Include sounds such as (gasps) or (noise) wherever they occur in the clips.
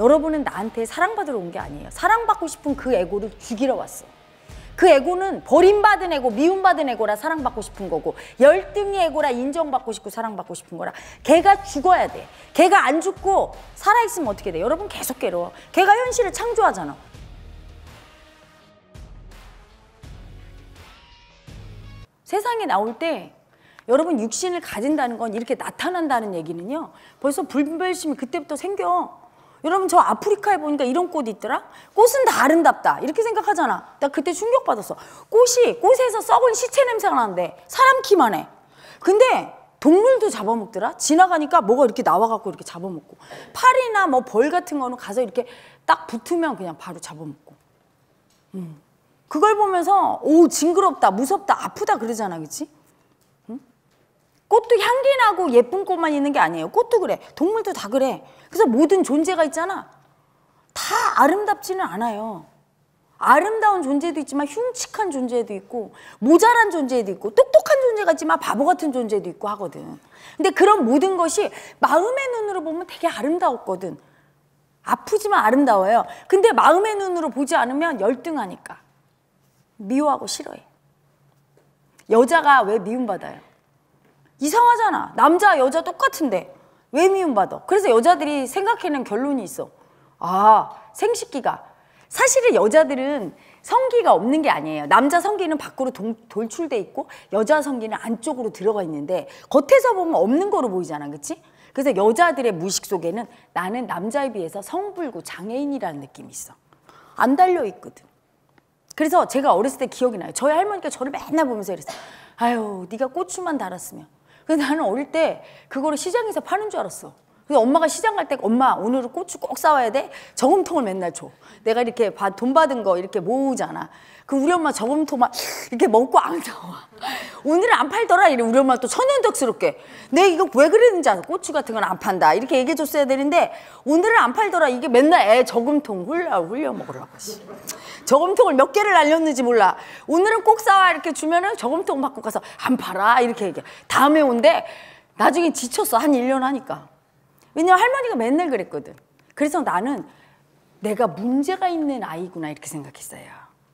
여러분은 나한테 사랑받으러 온 게 아니에요. 사랑받고 싶은 그 에고를 죽이러 왔어. 그 에고는 버림받은 에고, 미움받은 에고라 사랑받고 싶은 거고 열등의 에고라 인정받고 싶고 사랑받고 싶은 거라 걔가 죽어야 돼. 걔가 안 죽고 살아있으면 어떻게 돼? 여러분 계속 괴로워. 걔가 현실을 창조하잖아. 세상에 나올 때 여러분 육신을 가진다는 건 이렇게 나타난다는 얘기는요. 벌써 불분별심이 그때부터 생겨. 여러분 저 아프리카에 보니까 이런 꽃이 있더라? 꽃은 다 아름답다 이렇게 생각하잖아 나 그때 충격받았어 꽃이 꽃에서 썩은 시체 냄새가 나는데 사람 키만 해 근데 동물도 잡아먹더라 지나가니까 뭐가 이렇게 나와갖고 이렇게 잡아먹고 팔이나 뭐 벌 같은 거는 가서 이렇게 딱 붙으면 그냥 바로 잡아먹고 음. 그걸 보면서 오 징그럽다 무섭다 아프다 그러잖아 그치? 꽃도 향기 나고 예쁜 꽃만 있는 게 아니에요. 꽃도 그래. 동물도 다 그래. 그래서 모든 존재가 있잖아. 다 아름답지는 않아요. 아름다운 존재도 있지만 흉측한 존재도 있고 모자란 존재도 있고 똑똑한 존재가 지만 바보 같은 존재도 있고 하거든. 근데 그런 모든 것이 마음의 눈으로 보면 되게 아름다웠거든. 아프지만 아름다워요. 근데 마음의 눈으로 보지 않으면 열등하니까 미워하고 싫어해. 여자가 왜 미움받아요? 이상하잖아. 남자, 여자 똑같은데. 왜 미움받아? 그래서 여자들이 생각해낸 결론이 있어. 아, 생식기가. 사실은 여자들은 성기가 없는 게 아니에요. 남자 성기는 밖으로 동, 돌출돼 있고 여자 성기는 안쪽으로 들어가 있는데 겉에서 보면 없는 거로 보이잖아. 그치? 그래서 여자들의 무식 속에는 나는 남자에 비해서 성불구 장애인이라는 느낌이 있어. 안 달려 있거든. 그래서 제가 어렸을 때 기억이 나요. 저희 할머니가 저를 맨날 보면서 이랬어요. 아유, 네가 고추만 달았으면 나는 어릴 때 그거를 시장에서 파는 줄 알았어. 근데 엄마가 시장 갈 때 엄마 오늘은 고추 꼭 사와야 돼? 저금통을 맨날 줘. 내가 이렇게 돈 받은 거 이렇게 모으잖아. 그 우리 엄마 저금통 막 이렇게 먹고 안 나와. 오늘은 안 팔더라 이래 우리 엄마 또 천연덕스럽게. 내 이거 왜 그랬는지 알아. 고추 같은 건 안 판다. 이렇게 얘기해 줬어야 되는데 오늘은 안 팔더라 이게 맨날 애 저금통 훌려 훌려 먹으라고. 저금통을 몇 개를 날렸는지 몰라. 오늘은 꼭 사와 이렇게 주면은 저금통 받고 가서 안 팔아 이렇게 얘기해. 다음에 온대. 나중에 지쳤어 한일 년 하니까. 왜냐면 할머니가 맨날 그랬거든. 그래서 나는 내가 문제가 있는 아이구나 이렇게 생각했어요.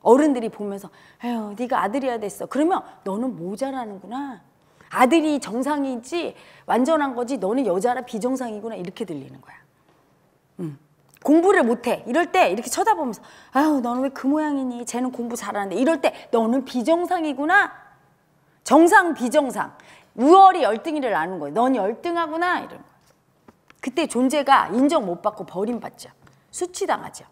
어른들이 보면서 에휴 네가 아들이야 됐어. 그러면 너는 모자라는구나. 아들이 정상이지 완전한 거지 너는 여자라 비정상이구나 이렇게 들리는 거야. 음. 공부를 못해 이럴 때 이렇게 쳐다보면서 아유 너는 왜 그 모양이니 쟤는 공부 잘하는데 이럴 때 너는 비정상이구나 정상 비정상 우월이 열등이를 아는 거야요넌 열등하구나 이런 거 그때 존재가 인정 못 받고 버림받죠. 수치당하죠.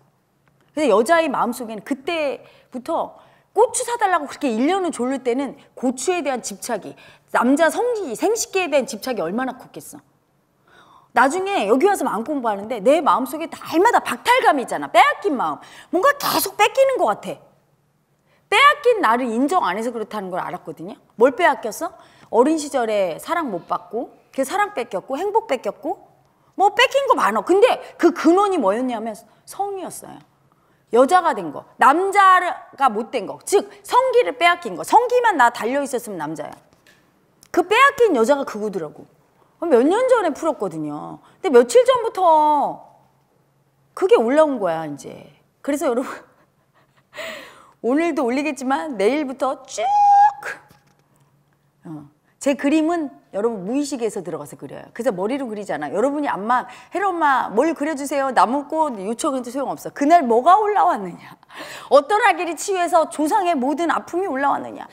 근데 여자의 마음속에는 그때부터 고추 사달라고 그렇게 일년을 졸릴 때는 고추에 대한 집착이 남자 성기, 생식기에 대한 집착이 얼마나 컸겠어. 나중에 여기 와서 마음 공부하는데 내 마음속에 날마다 박탈감이 있잖아. 빼앗긴 마음. 뭔가 계속 뺏기는 것 같아. 빼앗긴 나를 인정 안 해서 그렇다는 걸 알았거든요. 뭘 빼앗겼어? 어린 시절에 사랑 못 받고 그 사랑 뺏겼고 행복 뺏겼고 뭐 뺏긴 거 많아. 근데 그 근원이 뭐였냐면 성이었어요. 여자가 된 거, 남자가 못 된 거, 즉 성기를 빼앗긴 거. 성기만 나 달려 있었으면 남자야. 그 빼앗긴 여자가 그거더라고. 몇 년 전에 풀었거든요. 근데 며칠 전부터 그게 올라온 거야 이제. 그래서 여러분 (laughs) 오늘도 올리겠지만 내일부터 쭉. 어, 제 그림은 여러분 무의식에서 들어가서 그려요. 그래서 머리로 그리잖아. 여러분이 안마 헤로 엄마 뭘 그려주세요. 나무꽃 요청해도 소용없어. 그날 뭐가 올라왔느냐. (laughs) 어떤 아기를 치유해서 조상의 모든 아픔이 올라왔느냐.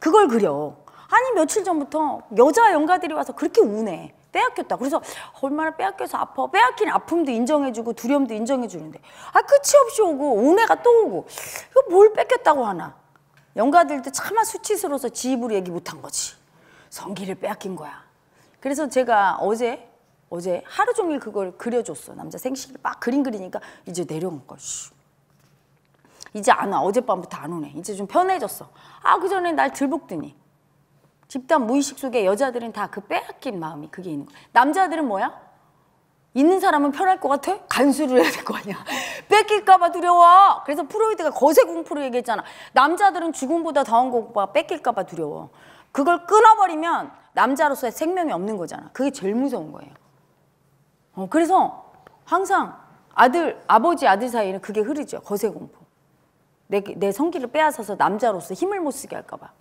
그걸 그려. 아니 며칠 전부터 여자 영가들이 와서 그렇게 우네. 빼앗겼다. 그래서 얼마나 빼앗겨서 아파. 빼앗긴 아픔도 인정해주고 두려움도 인정해주는데 아 끝이 없이 오고 우네가또 오고 이거 뭘 뺏겼다고 하나. 영가들도 차마 수치스러워서 지입으로 얘기 못 한 거지. 성기를 빼앗긴 거야. 그래서 제가 어제 어제 하루 종일 그걸 그려줬어. 남자 생식일 막 그림 그리니까 이제 내려온 거야. 이제 안 와. 어젯밤부터 안 오네. 이제 좀 편해졌어. 아, 그 전에 날 들볶더니. 집단 무의식 속에 여자들은 다 그 빼앗긴 마음이 그게 있는 거야. 남자들은 뭐야? 있는 사람은 편할 것 같아? 간수를 해야 될 거 아니야. (laughs) 뺏길까봐 두려워. 그래서 프로이드가 거세 공포로 얘기했잖아. 남자들은 죽음보다 더한 거봐 뺏길까봐 두려워. 그걸 끊어버리면 남자로서의 생명이 없는 거잖아. 그게 제일 무서운 거예요. 어, 그래서 항상 아들, 아버지, 아들 사이는 그게 흐르죠. 거세공포. 내, 내 성기를 빼앗아서 남자로서 힘을 못 쓰게 할까봐.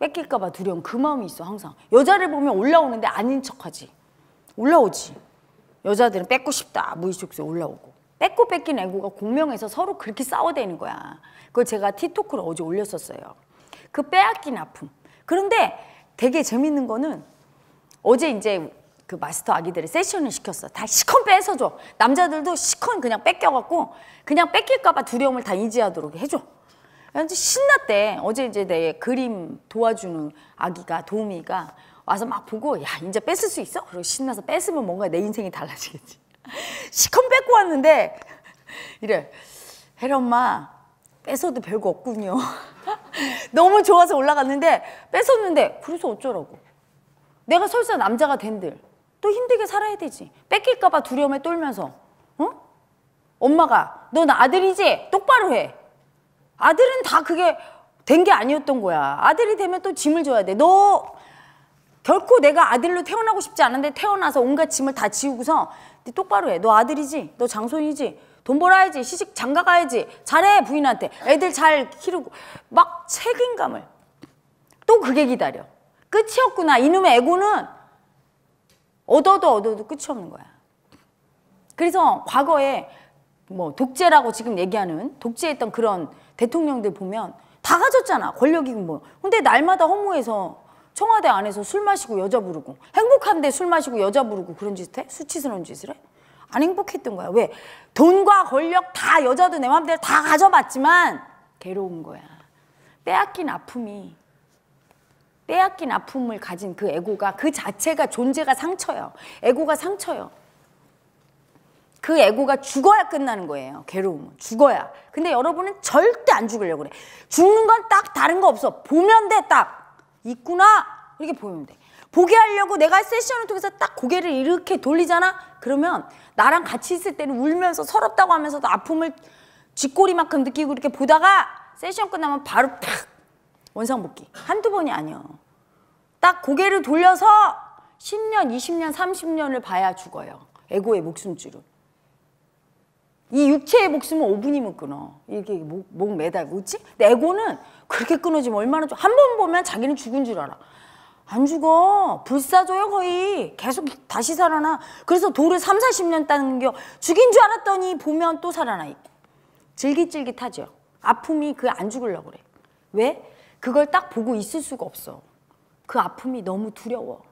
뺏길까봐 두려운 그 마음이 있어, 항상. 여자를 보면 올라오는데 아닌 척 하지. 올라오지. 여자들은 뺏고 싶다. 무의식에서 올라오고. 뺏고 뺏긴 애고가 공명해서 서로 그렇게 싸워대는 거야. 그걸 제가 티토크를 어제 올렸었어요. 그 빼앗긴 아픔. 그런데 되게 재밌는 거는 어제 이제 그 마스터 아기들이 세션을 시켰어. 다 시컨 뺏어줘. 남자들도 시컨 그냥 뺏겨갖고 그냥 뺏길까봐 두려움을 다 인지하도록 해줘. 그래서 신났대. 어제 이제 내 그림 도와주는 아기가 도우미가 와서 막 보고 야 이제 뺏을 수 있어? 그리고 신나서 뺏으면 뭔가 내 인생이 달라지겠지. (laughs) 시컨 뺏고 왔는데 이래 헤리 엄마 뺏어도 별거 없군요. (laughs) 너무 좋아서 올라갔는데 뺏었는데 그래서 어쩌라고. 내가 설사 남자가 된들 또 힘들게 살아야 되지. 뺏길까 봐 두려움에 떨면서 응? 어? 엄마가 넌 아들이지? 똑바로 해. 아들은 다 그게 된 게 아니었던 거야. 아들이 되면 또 짐을 줘야 돼. 너 결코 내가 아들로 태어나고 싶지 않은데 태어나서 온갖 짐을 다 지우고서 네 똑바로 해. 너 아들이지? 너 장손이지? 돈 벌어야지 시식 장가 가야지 잘해 부인한테 애들 잘 키우고 막 책임감을 또 그게 기다려 끝이었구나 이놈의 애고는 얻어도 얻어도 끝이 없는 거야 그래서 과거에 뭐 독재라고 지금 얘기하는 독재했던 그런 대통령들 보면 다 가졌잖아 권력이 뭐 근데 날마다 허무해서 청와대 안에서 술 마시고 여자 부르고 행복한데 술 마시고 여자 부르고 그런 짓 해? 수치스러운 짓을 해? 안 행복했던 거야. 왜? 돈과 권력 다 여자도 내 마음대로 다 가져봤지만 괴로운 거야. 빼앗긴 아픔이 빼앗긴 아픔을 가진 그 에고가 그 자체가 존재가 상처예요. 에고가 상처예요. 그 에고가 죽어야 끝나는 거예요. 괴로움은 죽어야. 근데 여러분은 절대 안 죽으려고 그래. 죽는 건 딱 다른 거 없어. 보면 돼 딱. 있구나. 이렇게 보면 돼. 보게 하려고 내가 세션을 통해서 딱 고개를 이렇게 돌리잖아? 그러면 나랑 같이 있을 때는 울면서 서럽다고 하면서도 아픔을 쥐꼬리만큼 느끼고 이렇게 보다가 세션 끝나면 바로 탁! 원상복귀. 한두 번이 아니야. 딱 고개를 돌려서 10년, 20년, 30년을 봐야 죽어요. 에고의 목숨줄은. 이 육체의 목숨은 5분이면 끊어. 이렇게 목, 목 매달고 있지? 근데 에고는 그렇게 끊어지면 얼마나 좀 한 번 보면 자기는 죽은 줄 알아. 안 죽어. 불사조요 거의. 계속 다시 살아나. 그래서 돌을 삼4 0년 따는겨. 죽인 줄 알았더니 보면 또 살아나 있고. 질깃질깃하죠. 아픔이 그 안 죽으려고 그래. 왜? 그걸 딱 보고 있을 수가 없어. 그 아픔이 너무 두려워.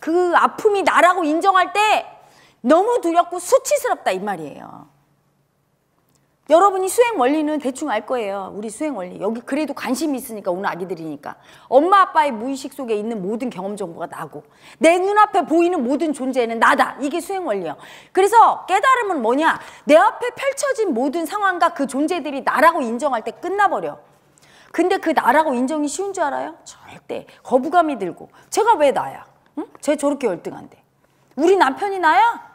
그 아픔이 나라고 인정할 때 너무 두렵고 수치스럽다 이 말이에요. 여러분이 수행 원리는 대충 알 거예요. 우리 수행 원리. 여기 그래도 관심이 있으니까 오늘 아기들이니까. 엄마 아빠의 무의식 속에 있는 모든 경험 정보가 나고 내 눈앞에 보이는 모든 존재는 나다. 이게 수행 원리예요. 그래서 깨달음은 뭐냐? 내 앞에 펼쳐진 모든 상황과 그 존재들이 나라고 인정할 때 끝나버려. 근데 그 나라고 인정이 쉬운 줄 알아요? 절대. 거부감이 들고. 제가 왜 나야? 응? 쟤 저렇게 열등한데. 우리 남편이 나야?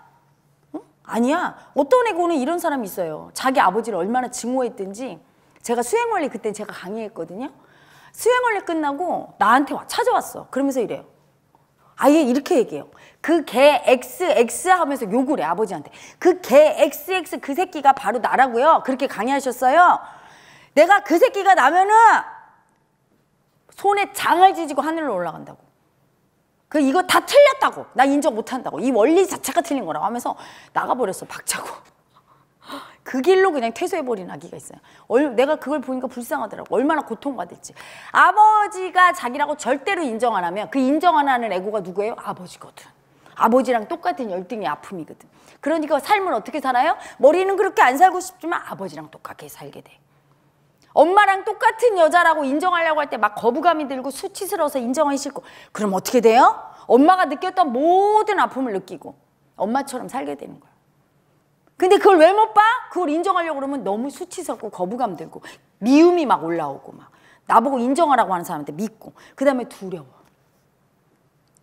아니야. 어떤 애고는 이런 사람이 있어요. 자기 아버지를 얼마나 증오했든지 제가 수행원리 그때 제가 강의했거든요. 수행원리 끝나고 나한테 와, 찾아왔어. 그러면서 이래요. 아예 이렇게 얘기해요. 그 개 XX 하면서 욕을 해 아버지한테. 그 개 XX 그 새끼가 바로 나라고요. 그렇게 강의하셨어요. 내가 그 새끼가 나면은 손에 장을 지지고 하늘로 올라간다고. 그 이거 다 틀렸다고 나 인정 못한다고 이 원리 자체가 틀린 거라고 하면서 나가버렸어 박차고 그 길로 그냥 퇴소해버린 아기가 있어요 얼, 내가 그걸 보니까 불쌍하더라고 얼마나 고통받을지 아버지가 자기라고 절대로 인정 안 하면 그 인정 안 하는 애고가 누구예요? 아버지거든 아버지랑 똑같은 열등의 아픔이거든 그러니까 삶을 어떻게 살아요? 머리는 그렇게 안 살고 싶지만 아버지랑 똑같게 살게 돼 엄마랑 똑같은 여자라고 인정하려고 할 때 막 거부감이 들고 수치스러워서 인정하기 싫고 그럼 어떻게 돼요? 엄마가 느꼈던 모든 아픔을 느끼고 엄마처럼 살게 되는 거예요 근데 그걸 왜 못 봐? 그걸 인정하려고 그러면 너무 수치스럽고 거부감 들고 미움이 막 올라오고 막 나보고 인정하라고 하는 사람한테 믿고 그 다음에 두려워.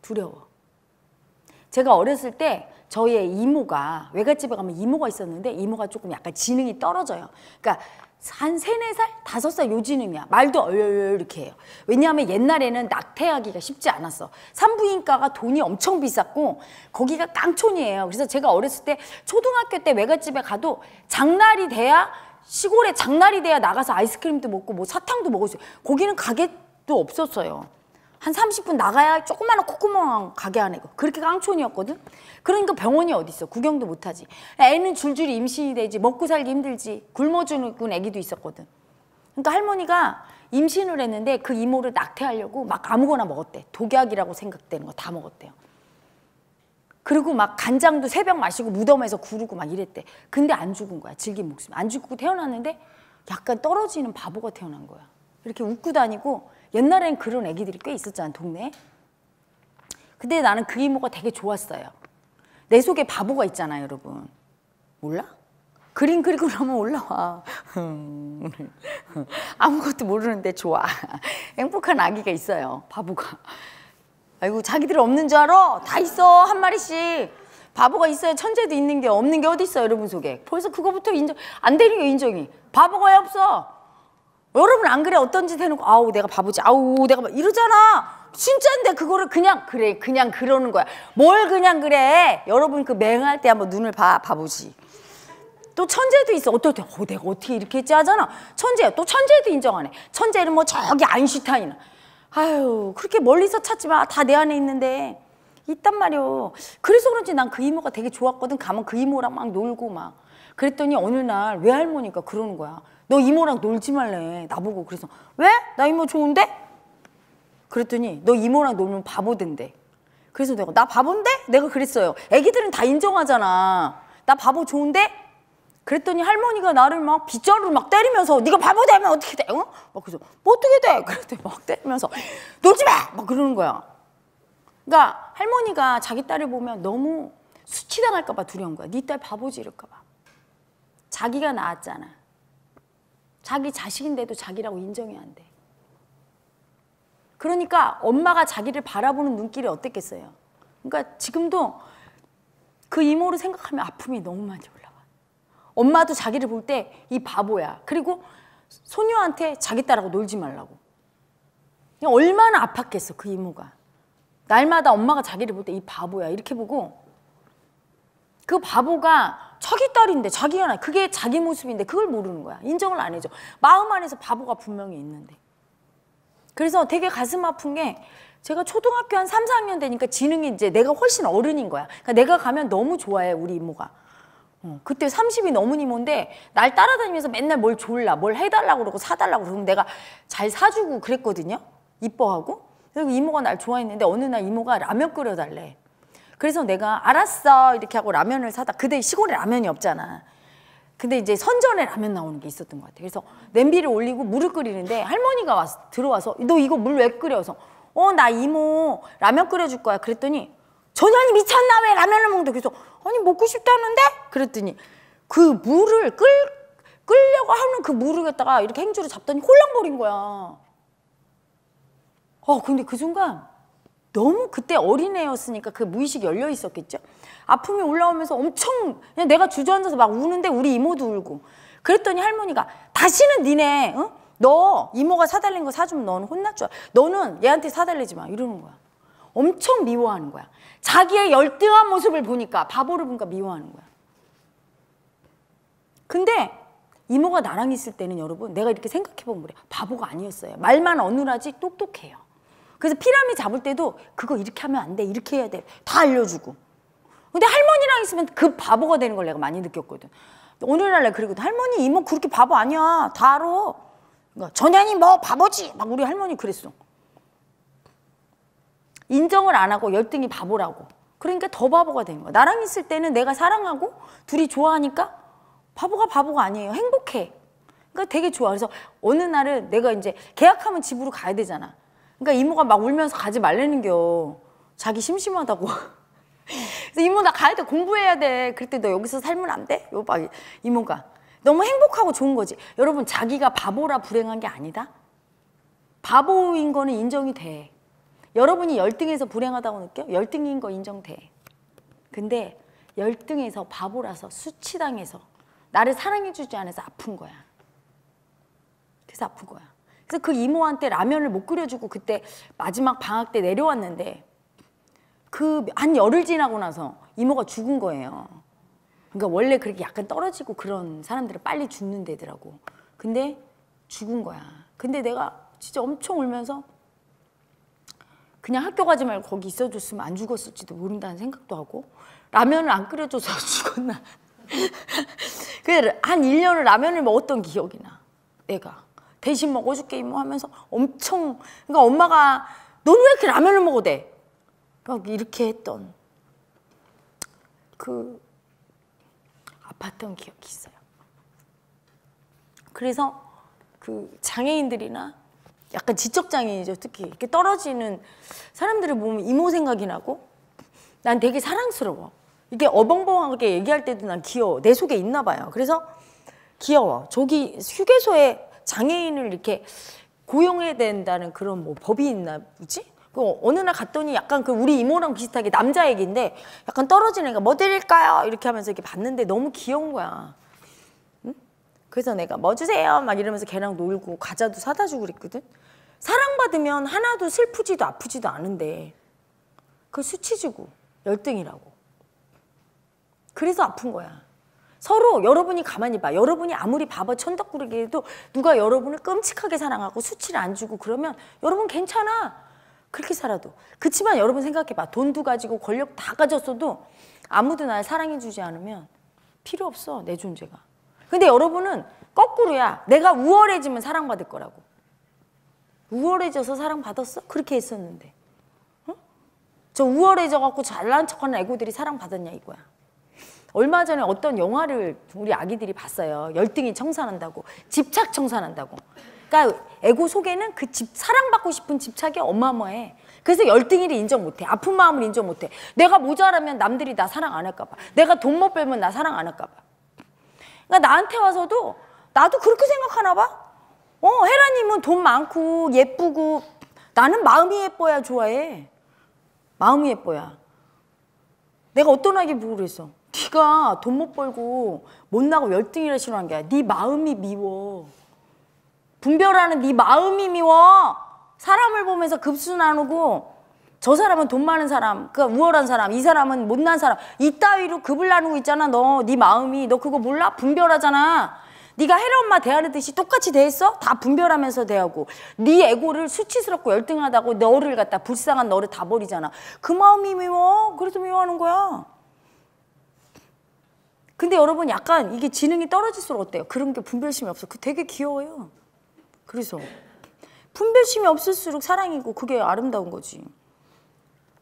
두려워. 제가 어렸을 때 저희의 이모가 외갓집에 가면 이모가 있었는데 이모가 조금 약간 지능이 떨어져요. 그러니까 한 3, 4살5살 요지름이야. 말도 얼얼 이렇게 해요. 왜냐하면 옛날에는 낙태하기가 쉽지 않았어. 산부인과가 돈이 엄청 비쌌고 거기가 깡촌이에요. 그래서 제가 어렸을 때 초등학교 때 외갓집에 가도 장날이 돼야 시골에 장날이 돼야 나가서 아이스크림도 먹고 뭐 사탕도 먹었어요 거기는 가게도 없었어요. 한 30분 나가야 조그마한 콧구멍 가게 안에 그렇게 깡촌이었거든 그러니까 병원이 어딨어 구경도 못하지 애는 줄줄이 임신이 되지 먹고 살기 힘들지 굶어 죽은 애기도 있었거든 그러니까 할머니가 임신을 했는데 그 이모를 낙태하려고 막 아무거나 먹었대 독약이라고 생각되는 거 다 먹었대요 그리고 막 간장도 새벽 마시고 무덤에서 구르고 막 이랬대 근데 안 죽은 거야 질긴 목숨 안 죽고 태어났는데 약간 떨어지는 바보가 태어난 거야 이렇게 웃고 다니고 옛날엔 그런 애기들이 꽤 있었잖아 동네에 근데 나는 그 이모가 되게 좋았어요 내 속에 바보가 있잖아 여러분 몰라? 그림 그리고 나면 올라와 (laughs) 아무것도 모르는데 좋아 (laughs) 행복한 아기가 있어요 바보가 아이고 자기들 없는 줄 알아? 다 있어 한 마리씩 바보가 있어야 천재도 있는 게 없는 게 어디 있어 여러분 속에 벌써 그거부터 인정 안 되는 게 인정이 바보가 없어 여러분 안 그래 어떤 짓 해놓고 아우 내가 바보지 아우 내가 이러잖아 진짜인데 그거를 그냥 그래 그냥 그러는 거야 뭘 그냥 그래 여러분 그 맹할 때 한번 눈을 봐 바보지 또 천재도 있어 어떨 때 어, 내가 어떻게 이렇게 했지 하잖아 천재 또 천재도 인정하네 천재는 뭐 저기 아인슈타인 아유 그렇게 멀리서 찾지 마 다 내 안에 있는데 있단 말이오 그래서 그런지 난 그 이모가 되게 좋았거든 가면 그 이모랑 막 놀고 막 그랬더니 어느 날 외할머니가 그러는 거야 너 이모랑 놀지 말래 나보고 그래서 왜? 나 이모 좋은데? 그랬더니 너 이모랑 놀면 바보 된대 그래서 내가 나 바본데? 내가 그랬어요 애기들은 다 인정하잖아 나 바보 좋은데? 그랬더니 할머니가 나를 막빗자루로막 때리면서 네가 바보 되면 어떻게 돼? 어? 막 그래서 뭐 어떻게 돼? 그랬더니 막 때리면서 놀지 마! 막 그러는 거야 그러니까 할머니가 자기 딸을 보면 너무 수치당할까 봐 두려운 거야 네 딸 바보 지이럴까봐 자기가 낳았잖아 자기 자식인데도 자기라고 인정이 안 돼. 그러니까 엄마가 자기를 바라보는 눈길이 어땠겠어요? 그러니까 지금도 그 이모를 생각하면 아픔이 너무 많이 올라와. 엄마도 자기를 볼 때 이 바보야. 그리고 소녀한테 자기 딸하고 놀지 말라고. 얼마나 아팠겠어 그 이모가. 날마다 엄마가 자기를 볼 때 이 바보야 이렇게 보고 그 바보가 자기 딸인데 자기가 나 그게 자기 모습인데 그걸 모르는 거야. 인정을 안 해줘. 마음 안에서 바보가 분명히 있는데. 그래서 되게 가슴 아픈 게 제가 초등학교 한 3, 4학년 되니까 지능이 이제 내가 훨씬 어른인 거야. 그러니까 내가 가면 너무 좋아해 우리 이모가. 어, 그때 30이 넘은 이모인데 날 따라다니면서 맨날 뭘 졸라 뭘 해달라고 그러고 사달라고 그러면 내가 잘 사주고 그랬거든요. 이뻐하고. 그리고 이모가 날 좋아했는데 어느 날 이모가 라면 끓여달래. 그래서 내가 알았어 이렇게 하고 라면을 사다 그때 시골에 라면이 없잖아. 근데 이제 선전에 라면 나오는 게 있었던 것 같아. 그래서 냄비를 올리고 물을 끓이는데 할머니가 와서 들어와서 너 이거 물 왜 끓여서 어 나 이모 라면 끓여줄 거야. 그랬더니 전현이 미쳤나 왜 라면을 먹는데 그래서 아니 먹고 싶다는데 그랬더니 그 물을 끌, 끌려고 하는 그 물을 갖다가 이렇게 행주를 잡더니 홀랑버린 거야. 어 근데 그 순간 너무 그때 어린애였으니까 그 무의식이 열려 있었겠죠. 아픔이 올라오면서 엄청 그냥 내가 주저앉아서 막 우는데 우리 이모도 울고 그랬더니 할머니가 다시는 니네 응? 너 이모가 사달린 거 사주면 넌 혼날 줄 알아. 너는 얘한테 사달리지 마 이러는 거야. 엄청 미워하는 거야. 자기의 열등한 모습을 보니까 바보를 보니까 미워하는 거야. 근데 이모가 나랑 있을 때는 여러분 내가 이렇게 생각해 보면 그래 바보가 아니었어요. 말만 어눌하지 똑똑해요. 그래서 피라미 잡을 때도 그거 이렇게 하면 안 돼. 이렇게 해야 돼. 다 알려주고. 근데 할머니랑 있으면 그 바보가 되는 걸 내가 많이 느꼈거든. 오늘날 그리고 할머니 이모 그렇게 바보 아니야. 다 알아. 그러니까 전현이 뭐 바보지. 막 우리 할머니 그랬어. 인정을 안 하고 열등이 바보라고. 그러니까 더 바보가 되는 거야. 나랑 있을 때는 내가 사랑하고 둘이 좋아하니까 바보가 바보가 아니에요. 행복해. 그러니까 되게 좋아. 그래서 어느 날은 내가 이제 계약하면 집으로 가야 되잖아. 그러니까 이모가 막 울면서 가지 말라는겨. 자기 심심하다고. (laughs) 그래서 이모 나 가야 돼 공부해야 돼. 그때 너 여기서 살면 안 돼? 이모가 너무 행복하고 좋은 거지. 여러분 자기가 바보라 불행한 게 아니다. 바보인 거는 인정이 돼. 여러분이 열등해서 불행하다고 느껴? 열등인 거 인정돼. 근데 열등해서 바보라서 수치당해서 나를 사랑해주지 않아서 아픈 거야. 그래서 아픈 거야. 그래서 그 이모한테 라면을 못 끓여주고 그때 마지막 방학 때 내려왔는데 그 한 열흘 지나고 나서 이모가 죽은 거예요. 그러니까 원래 그렇게 약간 떨어지고 그런 사람들은 빨리 죽는 데더라고. 근데 죽은 거야. 근데 내가 진짜 엄청 울면서 그냥 학교 가지 말고 거기 있어줬으면 안 죽었을지도 모른다는 생각도 하고 라면을 안 끓여줘서 (laughs) 죽었나 그한 래서 일년을 라면을 먹었던 기억이 나 내가 대신 먹어줄게 이모 하면서 엄청 그러니까 엄마가 넌왜 이렇게 라면을 먹어대? 막 이렇게 했던 그 아팠던 기억이 있어요. 그래서 그 장애인들이나 약간 지적 장애인이죠 특히 이렇게 떨어지는 사람들을 보면 이모 생각이 나고 난 되게 사랑스러워. 이게 어벙벙하게 얘기할 때도 난 귀여워. 내 속에 있나 봐요. 그래서 귀여워. 저기 휴게소에 장애인을 이렇게 고용해야 된다는 그런 뭐 법이 있나 보지? 그 어느 날 갔더니 약간 그 우리 이모랑 비슷하게 남자 얘기인데 약간 떨어지는 애가 뭐 드릴까요? 이렇게 하면서 이렇게 봤는데 너무 귀여운 거야. 응? 그래서 내가 뭐 주세요? 막 이러면서 걔랑 놀고 과자도 사다 주고 그랬거든. 사랑받으면 하나도 슬프지도 아프지도 않은데 그 수치주고 열등이라고. 그래서 아픈 거야. 서로 여러분이 가만히 봐. 여러분이 아무리 바보 천덕꾸러기에도 누가 여러분을 끔찍하게 사랑하고 수치를 안 주고 그러면 여러분 괜찮아. 그렇게 살아도. 그치만 여러분 생각해봐. 돈도 가지고 권력 다 가졌어도 아무도 날 사랑해주지 않으면 필요 없어. 내 존재가. 근데 여러분은 거꾸로야. 내가 우월해지면 사랑받을 거라고. 우월해져서 사랑받았어? 그렇게 했었는데. 응? 저 우월해져갖고 잘난 척하는 애고들이 사랑받았냐 이거야. 얼마 전에 어떤 영화를 우리 아기들이 봤어요. 열등이 청산한다고. 집착 청산한다고. 그러니까 에고 속에는 그 집, 사랑받고 싶은 집착이 어마어마해. 그래서 열등이를 인정 못해. 아픈 마음을 인정 못해. 내가 모자라면 남들이 나 사랑 안 할까봐. 내가 돈 못 벌면 나 사랑 안 할까봐. 그러니까 나한테 와서도 나도 그렇게 생각하나 봐. 어, 헤라님은 돈 많고 예쁘고 나는 마음이 예뻐야 좋아해. 마음이 예뻐야. 내가 어떤 아기 보고 그랬어. 네가 돈 못 벌고 못 나고 열등이라 싫어하는 게 아니야. 네 마음이 미워. 분별하는 네 마음이 미워. 사람을 보면서 급수 나누고 저 사람은 돈 많은 사람, 그 우월한 사람, 이 사람은 못난 사람 이따위로 급을 나누고 있잖아. 너 네 마음이 너 그거 몰라? 분별하잖아. 네가 해라 엄마 대하듯이 똑같이 대했어? 다 분별하면서 대하고 네 에고를 수치스럽고 열등하다고 너를 갖다 불쌍한 너를 다 버리잖아. 그 마음이 미워. 그래서 미워하는 거야. 근데 여러분 약간 이게 지능이 떨어질수록 어때요? 그런 게 분별심이 없어. 그 되게 귀여워요. 그래서 분별심이 없을수록 사랑이고 그게 아름다운 거지.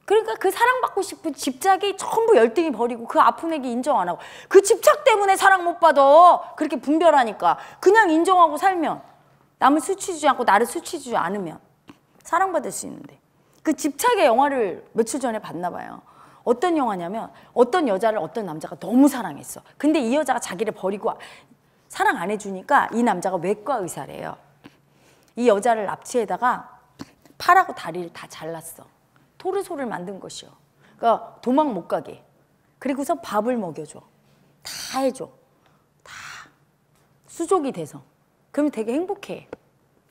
그러니까 그 사랑받고 싶은 집착이 전부 열등히 버리고 그 아픈 애기 인정 안 하고 그 집착 때문에 사랑 못 받아 그렇게 분별하니까 그냥 인정하고 살면 남을 수치지 않고 나를 수치지 않으면 사랑받을 수 있는데 그 집착의 영화를 며칠 전에 봤나 봐요 어떤 영화냐면 어떤 여자를 어떤 남자가 너무 사랑했어. 근데 이 여자가 자기를 버리고 사랑 안 해주니까 이 남자가 외과 의사래요. 이 여자를 납치해다가 팔하고 다리를 다 잘랐어. 토르소를 만든 것이요. 그러니까 도망 못 가게. 그리고서 밥을 먹여줘. 다 해줘. 다 수족이 돼서. 그러면 되게 행복해.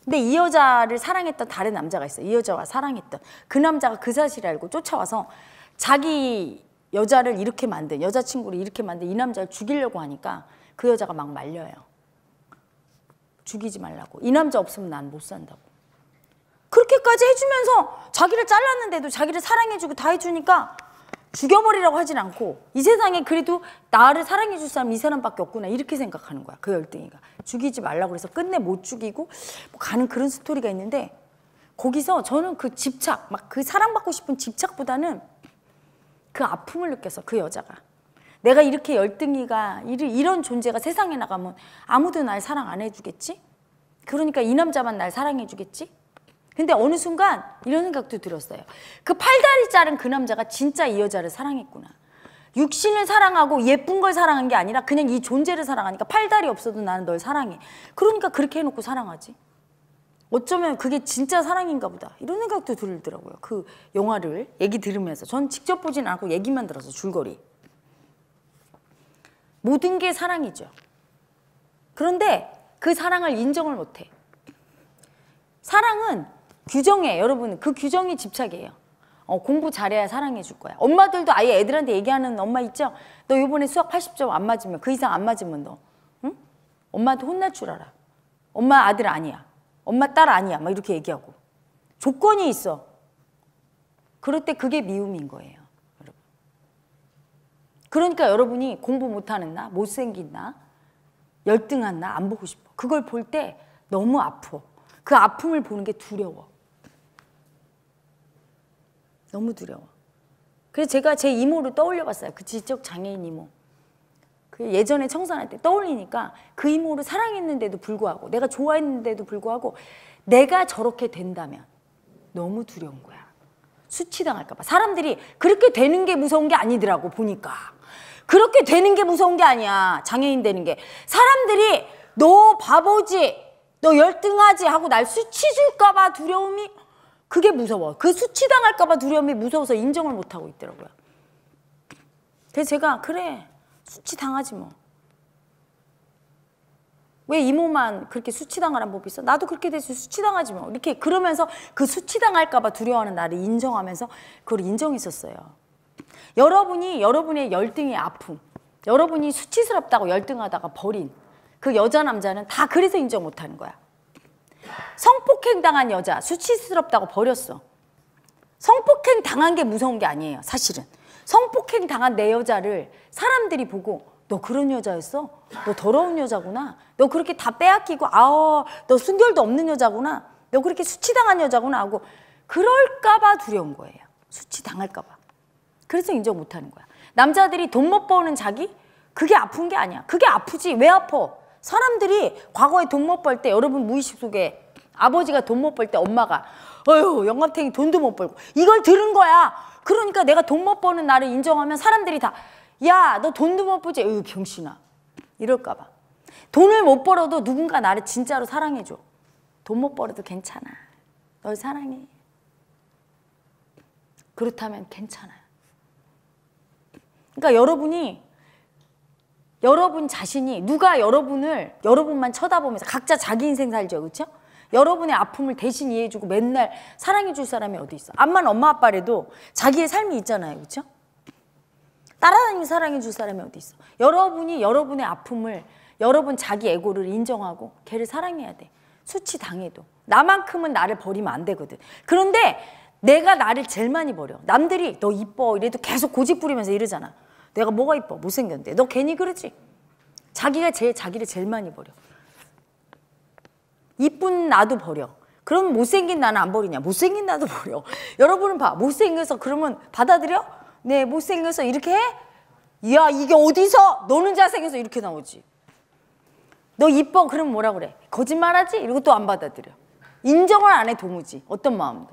근데 이 여자를 사랑했던 다른 남자가 있어. 이 여자와 사랑했던 그 남자가 그 사실 을 알고 쫓아와서 자기 여자를 이렇게 만든 여자친구를 이렇게 만든 이 남자를 죽이려고 하니까 그 여자가 막 말려요. 죽이지 말라고. 이 남자 없으면 난 못 산다고. 그렇게까지 해주면서 자기를 잘랐는데도 자기를 사랑해주고 다 해주니까 죽여버리라고 하진 않고 이 세상에 그래도 나를 사랑해줄 사람 이 사람밖에 없구나 이렇게 생각하는 거야 그 열등이가 죽이지 말라고 해서 끝내 못 죽이고 뭐 가는 그런 스토리가 있는데 거기서 저는 그 집착 막 그 사랑받고 싶은 집착보다는 그 아픔을 느꼈어 그 여자가 내가 이렇게 열등이가 이런 존재가 세상에 나가면 아무도 날 사랑 안 해주겠지? 그러니까 이 남자만 날 사랑해주겠지? 근데 어느 순간 이런 생각도 들었어요. 그 팔다리 자른 그 남자가 진짜 이 여자를 사랑했구나. 육신을 사랑하고 예쁜 걸 사랑한 게 아니라 그냥 이 존재를 사랑하니까 팔다리 없어도 나는 널 사랑해. 그러니까 그렇게 해놓고 사랑하지. 어쩌면 그게 진짜 사랑인가 보다 이런 생각도 들더라고요. 그 영화를 얘기 들으면서 전 직접 보진 않고 얘기만 들어서 줄거리 모든 게 사랑이죠. 그런데 그 사랑을 인정을 못해. 사랑은 규정에 여러분 그 규정이 집착이에요. 어, 공부 잘해야 사랑해 줄 거야. 엄마들도 아예 애들한테 얘기하는 엄마 있죠? 너 이번에 수학 80점 안 맞으면 그 이상 안 맞으면 너 응? 엄마한테 혼날 줄 알아. 엄마 아들 아니야. 엄마 딸 아니야. 막 이렇게 얘기하고. 조건이 있어. 그럴 때 그게 미움인 거예요. 여러분. 그러니까 여러분이 공부 못하는 나, 못생긴 나, 열등한 나안 보고 싶어. 그걸 볼 때 너무 아파그 아픔을 보는 게 두려워. 너무 두려워. 그래서 제가 제 이모를 떠올려 봤어요. 그 지적 장애인 이모. 그 예전에 청산할 때 떠올리니까 그 이모를 사랑했는데도 불구하고 내가 좋아했는데도 불구하고 내가 저렇게 된다면 너무 두려운 거야. 수치당할까 봐. 사람들이 그렇게 되는 게 무서운 게 아니더라고 보니까. 그렇게 되는 게 무서운 게 아니야. 장애인 되는 게. 사람들이 너 바보지. 너 열등하지 하고 날 수치 줄까 봐 두려움이 그게 무서워. 그 수치당할까 봐 두려움이 무서워서 인정을 못 하고 있더라고요. 그래서 제가 그래. 수치당하지 뭐. 왜 이모만 그렇게 수치당하는 법이 있어? 나도 그렇게 돼서 수치당하지 뭐. 이렇게 그러면서 그 수치당할까봐 두려워하는 나를 인정하면서 그걸 인정했었어요. 여러분이 여러분의 열등의 아픔, 여러분이 수치스럽다고 열등하다가 버린 그 여자 남자는 다 그래서 인정 못하는 거야. 성폭행 당한 여자 수치스럽다고 버렸어. 성폭행 당한 게 무서운 게 아니에요. 사실은. 성폭행 당한 내 여자를 사람들이 보고 너 그런 여자였어? 너 더러운 여자구나. 너 그렇게 다 빼앗기고 아어 너 순결도 없는 여자구나. 너 그렇게 수치당한 여자구나 하고 그럴까 봐 두려운 거예요. 수치당할까 봐. 그래서 인정 못 하는 거야. 남자들이 돈 못 버는 자기? 그게 아픈 게 아니야. 그게 아프지. 왜 아파? 사람들이 과거에 돈 못 벌 때 여러분 무의식 속에 아버지가 돈 못 벌 때 엄마가 어휴 영감탱이 돈도 못 벌고 이걸 들은 거야. 그러니까 내가 돈 못 버는 나를 인정하면 사람들이 다 야 너 돈도 못보지으 경신아 이럴까 봐 돈을 못 벌어도 누군가 나를 진짜로 사랑해줘 돈 못 벌어도 괜찮아 널 사랑해 그렇다면 괜찮아 그러니까 여러분이 여러분 자신이 누가 여러분을 여러분만 쳐다보면서 각자 자기 인생 살죠 그렇죠? 여러분의 아픔을 대신 이해해주고 맨날 사랑해줄 사람이 어디 있어. 암만 엄마 아빠래도 자기의 삶이 있잖아요. 그렇죠? 따라다니며 사랑해줄 사람이 어디 있어. 여러분이 여러분의 아픔을 여러분 자기 에고를 인정하고 걔를 사랑해야 돼. 수치 당해도. 나만큼은 나를 버리면 안 되거든. 그런데 내가 나를 제일 많이 버려. 남들이 너 이뻐 이래도 계속 고집 부리면서 이러잖아. 내가 뭐가 이뻐? 못생겼는데. 너 괜히 그러지? 자기가 제 자기를 제일 많이 버려. 이쁜 나도 버려. 그럼 못생긴 나는 안 버리냐? 못생긴 나도 버려. (laughs) 여러분은 봐. 못생겨서 그러면 받아들여? 네, 못생겨서 이렇게 해? 야, 이게 어디서? 너는 잘생겨서 이렇게 나오지. 너 이뻐? 그럼 뭐라 그래? 거짓말하지? 이러고 또안 받아들여. 인정을 안해 도무지. 어떤 마음도.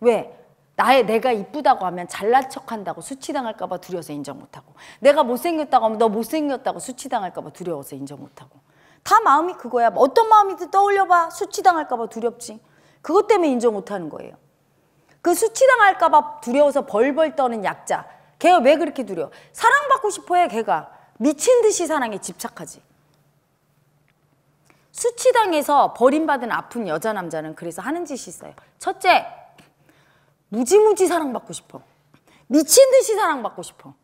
왜? 나의 내가 이쁘다고 하면 잘난 척한다고 수치당할까 봐 두려워서 인정 못하고 내가 못생겼다고 하면 너 못생겼다고 수치당할까 봐 두려워서 인정 못하고 다 마음이 그거야. 뭐 어떤 마음이든 떠올려봐. 수치당할까봐 두렵지. 그것 때문에 인정 못하는 거예요. 그 수치당할까봐 두려워서 벌벌 떠는 약자. 걔가 왜 그렇게 두려워? 사랑받고 싶어해 걔가. 미친 듯이 사랑에 집착하지. 수치당해서 버림받은 아픈 여자 남자는 그래서 하는 짓이 있어요. 첫째, 무지무지 사랑받고 싶어. 미친 듯이 사랑받고 싶어.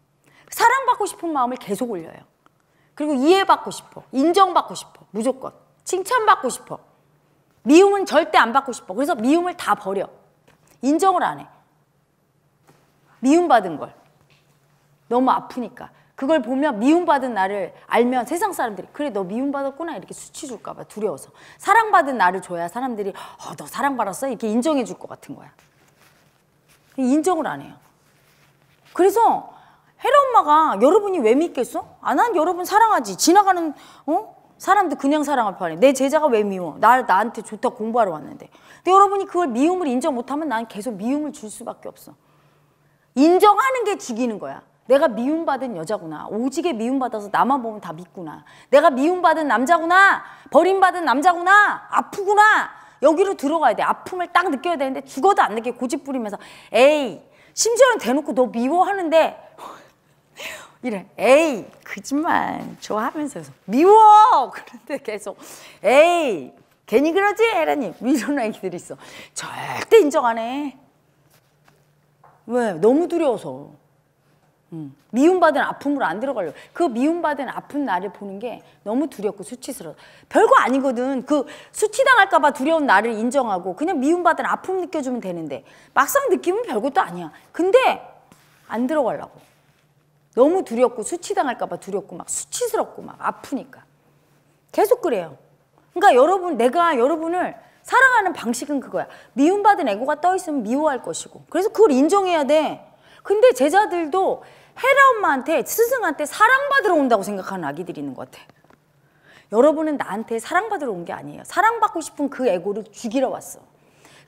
사랑받고 싶은 마음을 계속 올려요. 그리고 이해받고 싶어. 인정받고 싶어. 무조건. 칭찬받고 싶어. 미움은 절대 안 받고 싶어. 그래서 미움을 다 버려. 인정을 안 해. 미움받은 걸. 너무 아프니까. 그걸 보면 미움받은 나를 알면 세상 사람들이 그래 너 미움받았구나 이렇게 수치 줄까봐 두려워서 사랑받은 나를 줘야 사람들이 어, 너 사랑받았어 이렇게 인정해 줄 것 같은 거야 인정을 안 해요 그래서 헤라 엄마가 여러분이 왜 믿겠어? 아, 난 여러분 사랑하지. 지나가는, 어? 사람도 그냥 사랑할 판에 내 제자가 왜 미워? 날, 나한테 좋다 공부하러 왔는데. 근데 여러분이 그걸 미움을 인정 못하면 난 계속 미움을 줄 수밖에 없어. 인정하는 게 죽이는 거야. 내가 미움받은 여자구나. 오직에 미움받아서 나만 보면 다 믿구나. 내가 미움받은 남자구나. 버림받은 남자구나. 아프구나. 여기로 들어가야 돼. 아픔을 딱 느껴야 되는데 죽어도 안 느껴. 고집 부리면서 에이. 심지어는 대놓고 너 미워하는데 이래 에이 그지만 좋아하면서 미워 그런데 계속 에이 괜히 그러지 에라니 이런 아이들이 있어 절대 인정 안 해 왜 너무 두려워서 음. 미움받은 아픔으로 안 들어가려고 그 미움받은 아픈 나를 보는 게 너무 두렵고 수치스러워 별거 아니거든 그 수치당할까 봐 두려운 나를 인정하고 그냥 미움받은 아픔 느껴주면 되는데 막상 느끼면 별것도 아니야 근데 안 들어가려고 너무 두렵고 수치당할까봐 두렵고 막 수치스럽고 막 아프니까 계속 그래요. 그러니까 여러분 내가 여러분을 사랑하는 방식은 그거야. 미움받은 애고가 떠 있으면 미워할 것이고. 그래서 그걸 인정해야 돼. 근데 제자들도 헤라 엄마한테 스승한테 사랑받으러 온다고 생각하는 아기들이 있는 것 같아. 여러분은 나한테 사랑받으러 온 게 아니에요. 사랑받고 싶은 그 애고를 죽이러 왔어.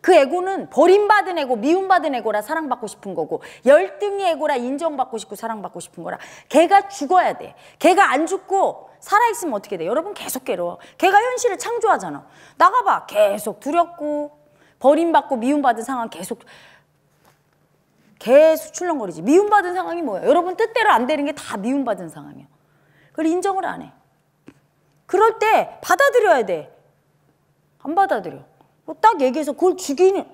그 에고는 버림받은 에고, 미움받은 에고라 사랑받고 싶은 거고 열등의 에고라 인정받고 싶고 사랑받고 싶은 거라 걔가 죽어야 돼. 걔가 안 죽고 살아있으면 어떻게 돼? 여러분 계속 괴로워. 걔가 현실을 창조하잖아. 나가봐. 계속 두렵고 버림받고 미움받은 상황 계속 계속 출렁거리지. 미움받은 상황이 뭐야? 여러분 뜻대로 안 되는 게 다 미움받은 상황이야. 그걸 인정을 안 해. 그럴 때 받아들여야 돼. 안 받아들여. 뭐 딱 얘기해서 그걸 죽이는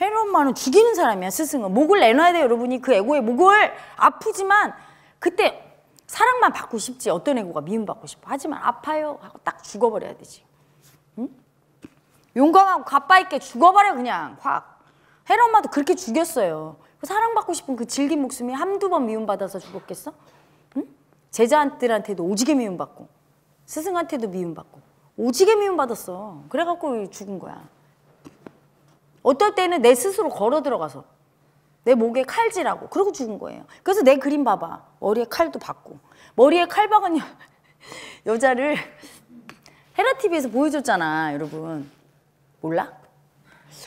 헤롯 엄마는 죽이는 사람이야 스승은 목을 내놔야 돼요 여러분이 그 애고의 목을 아프지만 그때 사랑만 받고 싶지 어떤 애고가 미움받고 싶어 하지만 아파요 하고 딱 죽어버려야 되지 응? 용감하고 가빠있게 죽어버려 그냥 확 헤롯 엄마도 그렇게 죽였어요 그 사랑받고 싶은 그 질긴 목숨이 한두 번 미움받아서 죽었겠어? 응? 제자들한테도 오지게 미움받고 스승한테도 미움받고 오지게 미움받았어 그래갖고 죽은 거야 어떨 때는 내 스스로 걸어 들어가서 내 목에 칼질하고 그러고 죽은 거예요. 그래서 내 그림 봐봐. 머리에 칼도 박고 머리에 칼 박은 여, (laughs) 여자를 헤라 TV에서 보여줬잖아, 여러분. 몰라?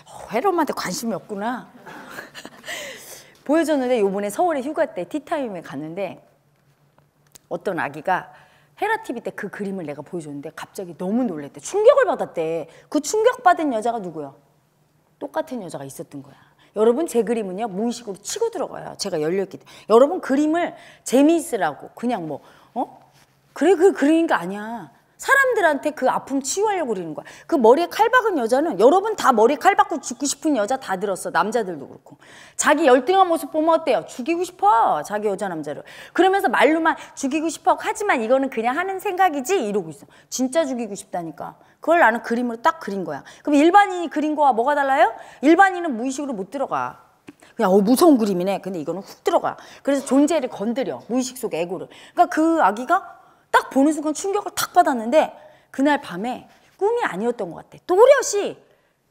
어, 헤라엄한테 관심이 없구나. (laughs) 보여줬는데 요번에 서울에 휴가 때 티타임에 갔는데 어떤 아기가 헤라 TV 때 그 그림을 내가 보여줬는데 갑자기 너무 놀랬대. 충격을 받았대. 그 충격받은 여자가 누구야? 똑같은 여자가 있었던 거야. 여러분 제 그림은요 무의식으로 치고 들어가요. 제가 열렸기 때문에 여러분 그림을 재미있으라고 그냥 뭐 어? 그래 그 그린 거 아니야. 사람들한테 그 아픔 치유하려고 그리는 거야. 그 머리에 칼 박은 여자는 여러분 다 머리에 칼 박고 죽고 싶은 여자 다 들었어. 남자들도 그렇고. 자기 열등한 모습 보면 어때요? 죽이고 싶어. 자기 여자 남자를. 그러면서 말로만 죽이고 싶어. 하지만 이거는 그냥 하는 생각이지 이러고 있어. 진짜 죽이고 싶다니까. 그걸 나는 그림으로 딱 그린 거야. 그럼 일반인이 그린 거와 뭐가 달라요? 일반인은 무의식으로 못 들어가. 그냥 어 무서운 그림이네. 근데 이거는 훅 들어가. 그래서 존재를 건드려. 무의식 속에 에고를. 그러니까 그 아기가 딱 보는 순간 충격을 탁 받았는데 그날 밤에 꿈이 아니었던 것 같아. 또렷이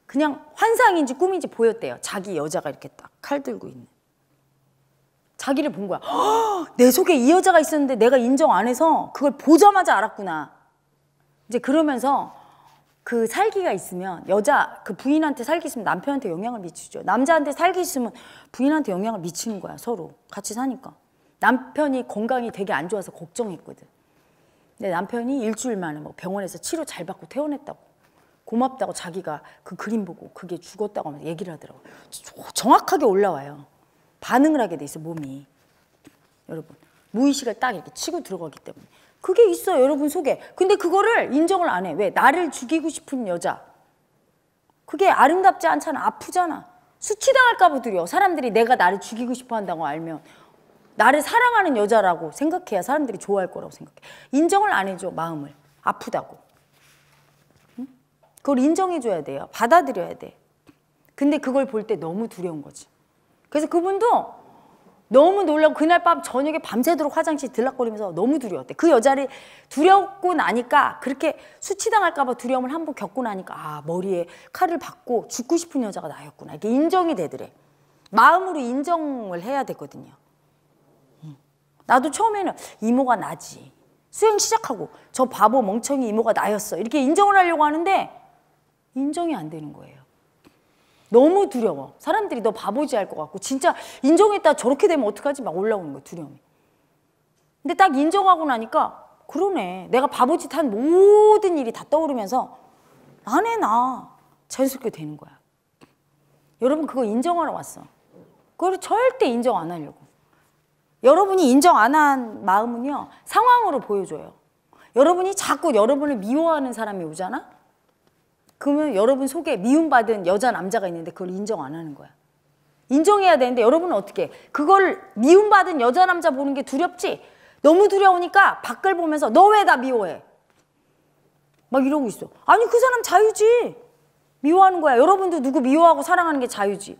그냥 환상인지 꿈인지 보였대요. 자기 여자가 이렇게 딱 칼 들고 있는. 자기를 본 거야. 허, 내 속에 이 여자가 있었는데 내가 인정 안 해서 그걸 보자마자 알았구나. 이제 그러면서 그 살기가 있으면 여자 그 부인한테 살기 있으면 남편한테 영향을 미치죠. 남자한테 살기 있으면 부인한테 영향을 미치는 거야 서로 같이 사니까. 남편이 건강이 되게 안 좋아서 걱정했거든. 근데 남편이 일주일 만에 뭐 병원에서 치료 잘 받고 퇴원했다고 고맙다고 자기가 그 그림 보고 그게 죽었다고 얘기를 하더라고. 정확하게 올라와요. 반응을 하게 돼 있어 몸이. 여러분 무의식을 딱 이렇게 치고 들어가기 때문에 그게 있어요 여러분 속에 근데 그거를 인정을 안해 왜? 나를 죽이고 싶은 여자 그게 아름답지 않잖아 아프잖아 수치당할까 봐 두려워 사람들이 내가 나를 죽이고 싶어 한다고 알면 나를 사랑하는 여자라고 생각해야 사람들이 좋아할 거라고 생각해 인정을 안 해줘 마음을 아프다고 응? 그걸 인정해줘야 돼요 받아들여야 돼 근데 그걸 볼 때 너무 두려운 거지 그래서 그분도 너무 놀라고 그날 밤 저녁에 밤새도록 화장실 들락거리면서 너무 두려웠대. 그 여자를 두렵고 나니까 그렇게 수치당할까봐 두려움을 한 번 겪고 나니까 아 머리에 칼을 받고 죽고 싶은 여자가 나였구나. 이게 인정이 되더래. 마음으로 인정을 해야 되거든요. 나도 처음에는 이모가 나지. 수행 시작하고 저 바보 멍청이 이모가 나였어. 이렇게 인정을 하려고 하는데 인정이 안 되는 거예요. 너무 두려워. 사람들이 너 바보지 할 것 같고 진짜 인정했다 저렇게 되면 어떡하지? 막 올라오는 거야 두려움이. 근데 딱 인정하고 나니까 그러네. 내가 바보짓 한 모든 일이 다 떠오르면서 나네 나 자연스럽게 되는 거야. 여러분 그거 인정하러 왔어. 그걸 절대 인정 안 하려고. 여러분이 인정 안 한 마음은요 상황으로 보여줘요. 여러분이 자꾸 여러분을 미워하는 사람이 오잖아. 그러면 여러분 속에 미움받은 여자 남자가 있는데 그걸 인정 안 하는 거야. 인정해야 되는데 여러분은 어떻게 그걸 미움받은 여자 남자 보는 게 두렵지? 너무 두려우니까 밖을 보면서 너왜나 미워해? 막 이러고 있어. 아니 그 사람 자유지. 미워하는 거야. 여러분도 누구 미워하고 사랑하는 게 자유지.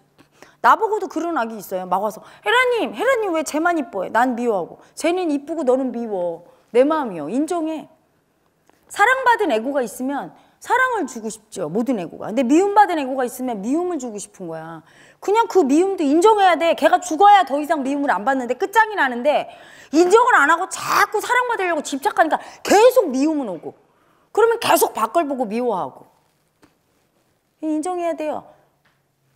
나보고도 그런 악이 있어요. 막 와서 헤라님, 헤라님 왜 쟤만 이뻐해? 난 미워하고 쟤는 이쁘고 너는 미워. 내 마음이요. 인정해. 사랑받은 애고가 있으면 사랑을 주고 싶죠. 모든 애고가. 근데 미움받은 애고가 있으면 미움을 주고 싶은 거야. 그냥 그 미움도 인정해야 돼. 걔가 죽어야 더 이상 미움을 안 받는데 끝장이 나는데 인정을 안 하고 자꾸 사랑받으려고 집착하니까 계속 미움은 오고. 그러면 계속 밖을 보고 미워하고. 인정해야 돼요.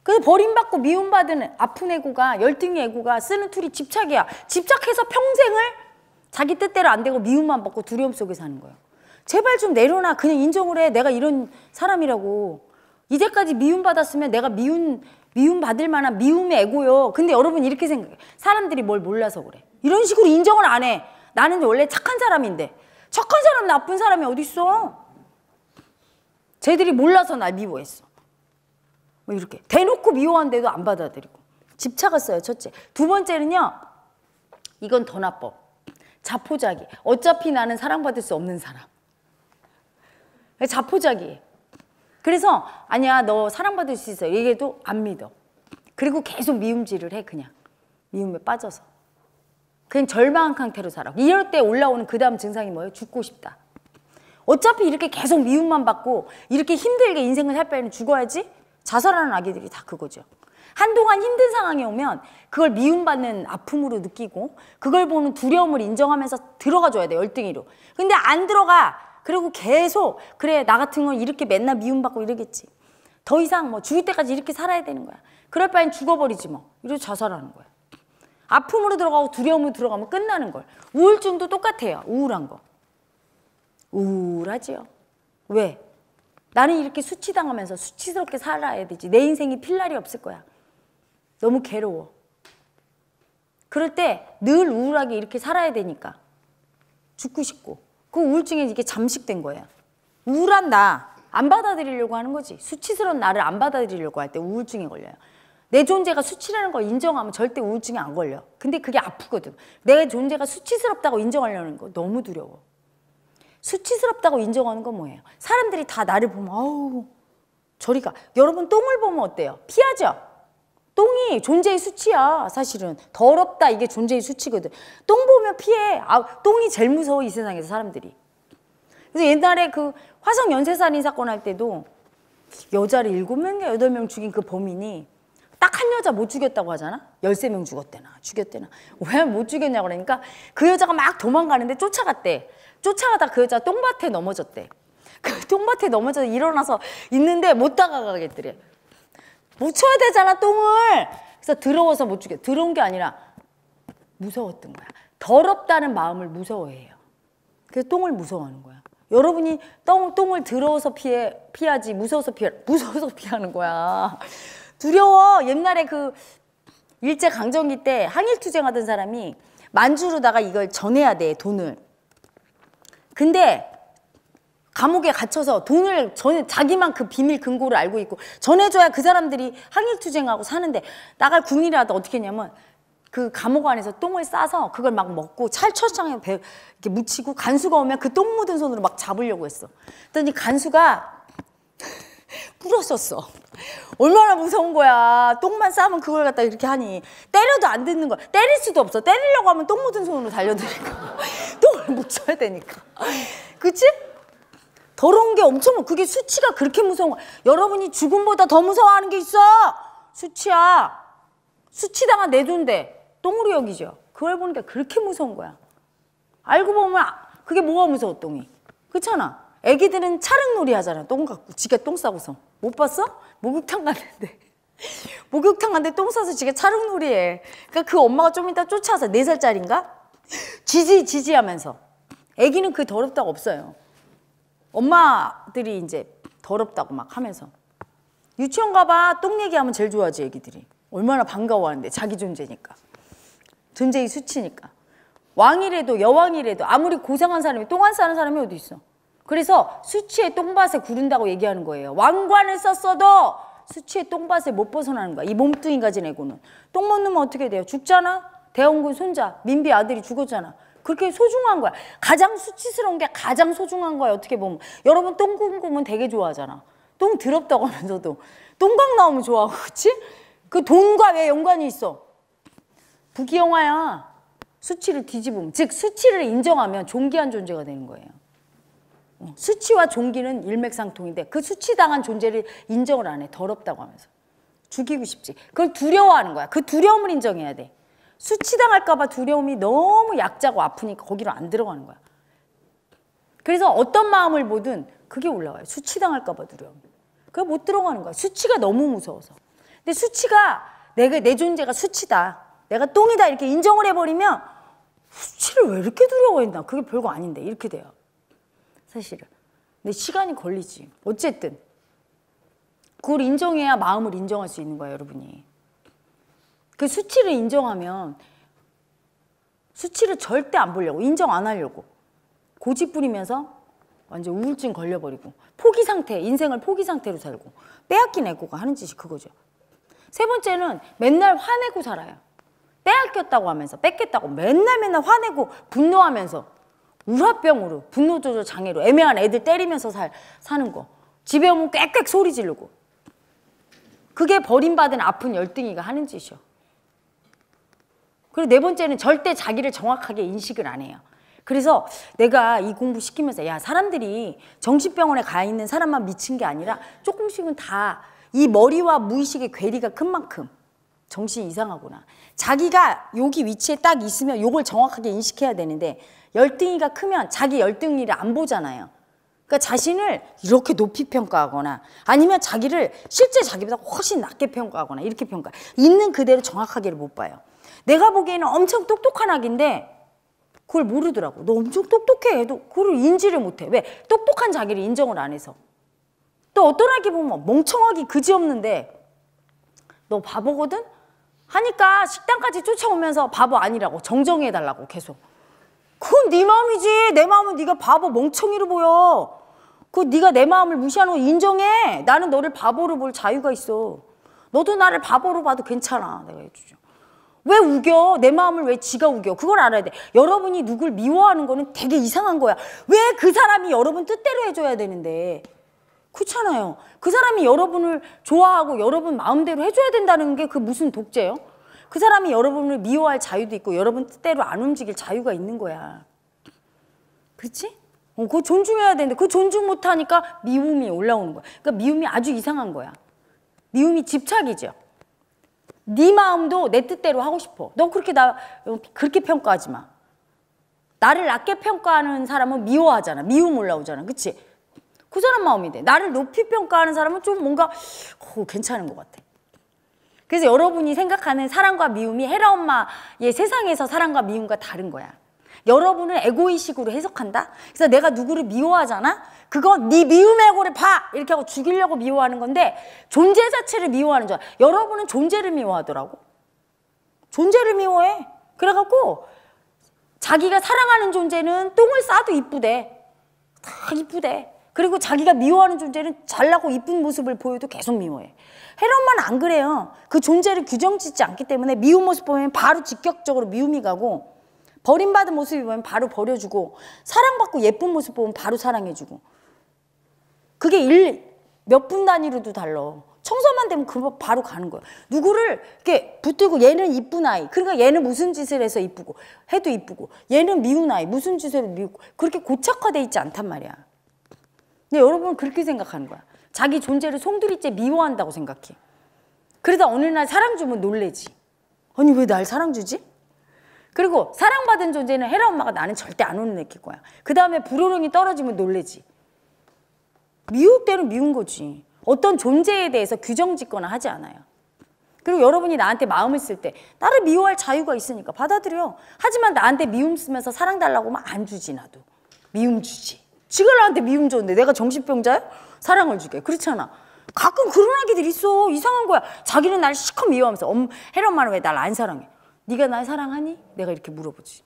그래서 버림받고 미움받은 아픈 애고가 열등이 애고가 쓰는 툴이 집착이야. 집착해서 평생을 자기 뜻대로 안 되고 미움만 받고 두려움 속에 사는 거예요. 제발 좀 내려놔. 그냥 인정을 해. 내가 이런 사람이라고. 이제까지 미움받았으면 내가 미운, 미움받을 만한 미움의 애고요. 근데 여러분 이렇게 생각해. 사람들이 뭘 몰라서 그래. 이런 식으로 인정을 안 해. 나는 원래 착한 사람인데. 착한 사람, 나쁜 사람이 어딨어? 쟤들이 몰라서 날 미워했어. 뭐 이렇게. 대놓고 미워한데도 안 받아들이고. 집 차갔어요, 첫째. 두 번째는요. 이건 더 나빠. 자포자기. 어차피 나는 사랑받을 수 없는 사람. 자포자기. 그래서 아니야 너 사랑받을 수 있어. 얘기해도 안 믿어. 그리고 계속 미움질을 해 그냥. 미움에 빠져서. 그냥 절망한 상태로 살아. 이럴 때 올라오는 그 다음 증상이 뭐예요? 죽고 싶다. 어차피 이렇게 계속 미움만 받고 이렇게 힘들게 인생을 살바에 죽어야지 자살하는 아기들이 다 그거죠. 한동안 힘든 상황에 오면 그걸 미움받는 아픔으로 느끼고 그걸 보는 두려움을 인정하면서 들어가 줘야 돼 열등이로. 근데 안 들어가 그리고 계속 그래 나 같은 건 이렇게 맨날 미움받고 이러겠지. 더 이상 뭐 죽을 때까지 이렇게 살아야 되는 거야. 그럴 바엔 죽어버리지 뭐. 이러고 자살하는 거야. 아픔으로 들어가고 두려움으로 들어가면 끝나는 걸. 우울증도 똑같아요. 우울한 거. 우울하지요. 왜? 나는 이렇게 수치당하면서 수치스럽게 살아야 되지. 내 인생이 필날이 없을 거야. 너무 괴로워. 그럴 때 늘 우울하게 이렇게 살아야 되니까. 죽고 싶고. 그 우울증에 이게 잠식된 거예요. 우울한 나안 받아들이려고 하는 거지. 수치스러운 나를 안 받아들이려고 할 때 우울증에 걸려요. 내 존재가 수치라는 걸 인정하면 절대 우울증이 안 걸려. 근데 그게 아프거든. 내 존재가 수치스럽다고 인정하려는 거 너무 두려워. 수치스럽다고 인정하는 건 뭐예요? 사람들이 다 나를 보면 아우 저리 가. 여러분 똥을 보면 어때요? 피하죠? 똥이 존재의 수치야 사실은 더럽다 이게 존재의 수치거든 똥 보면 피해 아 똥이 제일 무서워 이 세상에서 사람들이 그래서 옛날에 그 화성 연쇄살인 사건 할 때도 여자를 일곱 명인가 여덟 명 죽인 그 범인이 딱 한 여자 못 죽였다고 하잖아 열세 명 죽었대나 죽였대나 왜 못죽였냐 그러니까 그 여자가 막 도망가는데 쫓아갔대 쫓아가다 그 여자 똥밭에 넘어졌대 그 똥밭에 넘어져서 일어나서 있는데 못 다가가겠더래 못 쳐야 되잖아 똥을 그래서 더러워서 못 주게 더러운 게 아니라 무서웠던 거야 더럽다는 마음을 무서워해요 그래서 똥을 무서워하는 거야 여러분이 똥, 똥을 더러워서 피해, 피하지 무서워서 피해 무서워서 (laughs) 피하는 거야 두려워 옛날에 그 일제강점기 때 항일투쟁하던 사람이 만주로다가 이걸 전해야 돼 돈을 근데 감옥에 갇혀서 돈을 전 자기만 그 비밀 금고를 알고 있고 전해줘야 그 사람들이 항일 투쟁하고 사는데 나갈 군이라도 어떻게 했냐면 그 감옥 안에서 똥을 싸서 그걸 막 먹고 찰철장에 배, 이렇게 묻히고 간수가 오면 그 똥 묻은 손으로 막 잡으려고 했어. 그랬더니 간수가 (laughs) 부러졌어. 얼마나 무서운 거야. 똥만 싸면 그걸 갖다 이렇게 하니. 때려도 안 듣는 거야. 때릴 수도 없어. 때리려고 하면 똥 묻은 손으로 달려드니까. (laughs) 똥을 묻혀야 되니까. 그치? 더러운 게 엄청 그게 수치가 그렇게 무서운 거야. 여러분이 죽음보다 더 무서워하는 게 있어. 수치야. 수치당한 내 존대. 똥으로 여기죠. 그걸 보니까 그렇게 무서운 거야. 알고 보면 그게 뭐가 무서워 똥이. 그렇잖아. 애기들은 차릉놀이 하잖아. 똥 갖고 지가 똥 싸고서. 못 봤어? 목욕탕 갔는데. (laughs) 목욕탕 갔는데 똥 싸서 지가 차릉놀이 해. 그러니까 그 엄마가 좀 이따 쫓아서 네살짜린가 (laughs) 지지 지지 하면서. 애기는 그 더럽다고 없어요. 엄마들이 이제 더럽다고 막 하면서 유치원 가봐 똥 얘기하면 제일 좋아하지 애기들이 얼마나 반가워하는데 자기 존재니까 존재의 수치니까 왕이래도 여왕이래도 아무리 고상한 사람이 똥 안 싸는 사람이 어디 있어 그래서 수치의 똥밭에 구른다고 얘기하는 거예요 왕관을 썼어도 수치의 똥밭에 못 벗어나는 거야 이 몸뚱이가 지내고는 똥 못 넣으면 어떻게 돼요 죽잖아 대원군 손자 민비 아들이 죽었잖아 그렇게 소중한 거야. 가장 수치스러운 게 가장 소중한 거야. 어떻게 보면 여러분 똥 굶으면 되게 좋아하잖아. 똥 더럽다고 하면서도 똥강 나오면 좋아하고 그그 돈과 왜 연관이 있어? 부귀영화야. 수치를 뒤집음. 즉 수치를 인정하면 존귀한 존재가 되는 거예요. 어, 수치와 종기는 일맥상통인데 그 수치당한 존재를 인정을 안 해. 더럽다고 하면서. 죽이고 싶지. 그걸 두려워하는 거야. 그 두려움을 인정해야 돼. 수치당할까봐 두려움이 너무 약자고 아프니까 거기로 안 들어가는 거야. 그래서 어떤 마음을 보든 그게 올라와요. 수치당할까봐 두려움. 그게 못 들어가는 거야. 수치가 너무 무서워서. 근데 수치가 내가 내 존재가 수치다. 내가 똥이다 이렇게 인정을 해버리면 수치를 왜 이렇게 두려워했나? 그게 별거 아닌데 이렇게 돼요. 사실은. 근데 시간이 걸리지. 어쨌든 그걸 인정해야 마음을 인정할 수 있는 거예 여러분이. 그 수치를 인정하면 수치를 절대 안 보려고 인정 안 하려고 고집 부리면서 완전 우울증 걸려버리고 포기 상태 인생을 포기 상태로 살고 빼앗긴 애고가 하는 짓이 그거죠 세 번째는 맨날 화내고 살아요 빼앗겼다고 하면서 뺏겠다고 맨날 맨날 화내고 분노하면서 우화병으로 분노조절 장애로 애매한 애들 때리면서 살, 사는 거 집에 오면 꽥꽥 소리 지르고 그게 버림받은 아픈 열등이가 하는 짓이요 그리고 네 번째는 절대 자기를 정확하게 인식을 안 해요. 그래서 내가 이 공부 시키면서 야 사람들이 정신병원에 가 있는 사람만 미친 게 아니라 조금씩은 다 이 머리와 무의식의 괴리가 큰 만큼 정신 이상하구나. 이 자기가 여기 위치에 딱 있으면 이걸 정확하게 인식해야 되는데 열등이가 크면 자기 열등이를 안 보잖아요. 그러니까 자신을 이렇게 높이 평가하거나 아니면 자기를 실제 자기보다 훨씬 낮게 평가하거나 이렇게 평가. 있는 그대로 정확하게를 못 봐요. 내가 보기에는 엄청 똑똑한 아기인데 그걸 모르더라고. 너 엄청 똑똑해. 얘도 그걸 인지를 못해. 왜? 똑똑한 자기를 인정을 안 해서. 또 어떤 아기 보면 멍청하기 그지없는데 너 바보거든? 하니까 식당까지 쫓아오면서 바보 아니라고 정정해달라고 계속. 그건 네 마음이지. 내 마음은 네가 바보 멍청이로 보여. 그 네가 내 마음을 무시하는 거 인정해. 나는 너를 바보로 볼 자유가 있어. 너도 나를 바보로 봐도 괜찮아. 내가 해주죠. 왜 우겨? 내 마음을 왜 지가 우겨? 그걸 알아야 돼. 여러분이 누굴 미워하는 거는 되게 이상한 거야. 왜 그 사람이 여러분 뜻대로 해줘야 되는데. 그렇잖아요. 그 사람이 여러분을 좋아하고 여러분 마음대로 해줘야 된다는 게 그 무슨 독재예요? 그 사람이 여러분을 미워할 자유도 있고 여러분 뜻대로 안 움직일 자유가 있는 거야. 그렇지? 어, 그거 존중해야 되는데 그 존중 못하니까 미움이 올라오는 거야. 그러니까 미움이 아주 이상한 거야. 미움이 집착이죠. 네 마음도 내 뜻대로 하고 싶어. 너 그렇게 나 그렇게 평가하지 마. 나를 낮게 평가하는 사람은 미워하잖아. 미움 올라오잖아. 그치? 그 사람 마음이 돼. 나를 높이 평가하는 사람은 좀 뭔가 오, 어, 괜찮은 것 같아. 그래서 여러분이 생각하는 사랑과 미움이 헤라 엄마의 세상에서 사랑과 미움과 다른 거야. 여러분은 에고의식으로 해석한다? 그래서 내가 누구를 미워하잖아? 그거 네 미움의 고를 봐 이렇게 하고 죽이려고 미워하는 건데 존재 자체를 미워하는 줄 여러분은 존재를 미워하더라고 존재를 미워해 그래갖고 자기가 사랑하는 존재는 똥을 싸도 이쁘대 다 이쁘대 그리고 자기가 미워하는 존재는 잘나고 이쁜 모습을 보여도 계속 미워해 헤롯만 안 그래요 그 존재를 규정 짓지 않기 때문에 미운 모습 보면 바로 직격적으로 미움이 가고 버림받은 모습이 보면 바로 버려주고 사랑받고 예쁜 모습 보면 바로 사랑해주고 그게 일 몇 분 단위로도 달러 청소만 되면 그거 바로 가는 거예 누구를 이렇게 붙들고 얘는 이쁜 아이. 그러니까 얘는 무슨 짓을 해서 이쁘고 해도 이쁘고 얘는 미운 아이. 무슨 짓을 해도 미우고 그렇게 고착화돼 있지 않단 말이야. 근데 여러분은 그렇게 생각하는 거야. 자기 존재를 송두리째 미워한다고 생각해. 그러다 어느 날 사랑 주면 놀래지. 아니 왜 날 사랑 주지? 그리고 사랑받은 존재는 헤라 엄마가 나는 절대 안 오는 애일 거야. 그 다음에 불호령이 떨어지면 놀래지. 미울 대로 미운 거지. 어떤 존재에 대해서 규정 짓거나 하지 않아요. 그리고 여러분이 나한테 마음을 쓸 때 나를 미워할 자유가 있으니까 받아들여. 하지만 나한테 미움 쓰면서 사랑 달라고 막안 주지 나도. 미움 주지. 지가 나한테 미움 줬는데 내가 정신병자야? 사랑을 주게. 그렇잖아. 가끔 그런 아기들 있어. 이상한 거야. 자기는 날 시커 미워하면서 엄, 헤런마는 왜날 안 사랑해? 네가 날 사랑하니? 내가 이렇게 물어보지.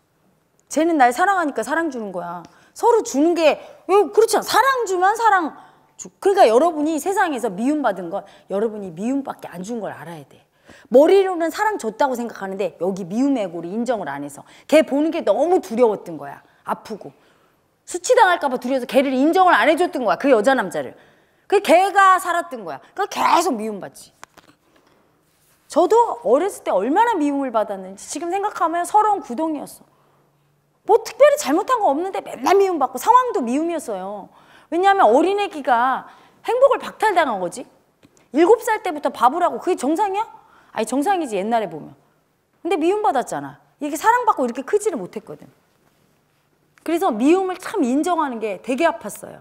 쟤는 날 사랑하니까 사랑 주는 거야. 서로 주는 게왜그렇잖아 어, 사랑 주면 사랑 그러니까 여러분이 세상에서 미움받은 건 여러분이 미움밖에 안 준 걸 알아야 돼. 머리로는 사랑 줬다고 생각하는데 여기 미움의 고리 인정을 안 해서 걔 보는 게 너무 두려웠던 거야. 아프고. 수치당할까 봐 두려워서 걔를 인정을 안 해줬던 거야. 그 여자 남자를. 그 걔가 살았던 거야. 그러 계속 미움받지. 저도 어렸을 때 얼마나 미움을 받았는지 지금 생각하면 서러운 구덩이였어. 뭐 특별히 잘못한 거 없는데 맨날 미움받고 상황도 미움이었어요. 왜냐하면 어린애기가 행복을 박탈당한 거지. 일곱 살 때부터 바보라고 그게 정상이야? 아니 정상이지 옛날에 보면. 근데 미움받았잖아. 이렇게 사랑받고 이렇게 크지를 못했거든. 그래서 미움을 참 인정하는 게 되게 아팠어요.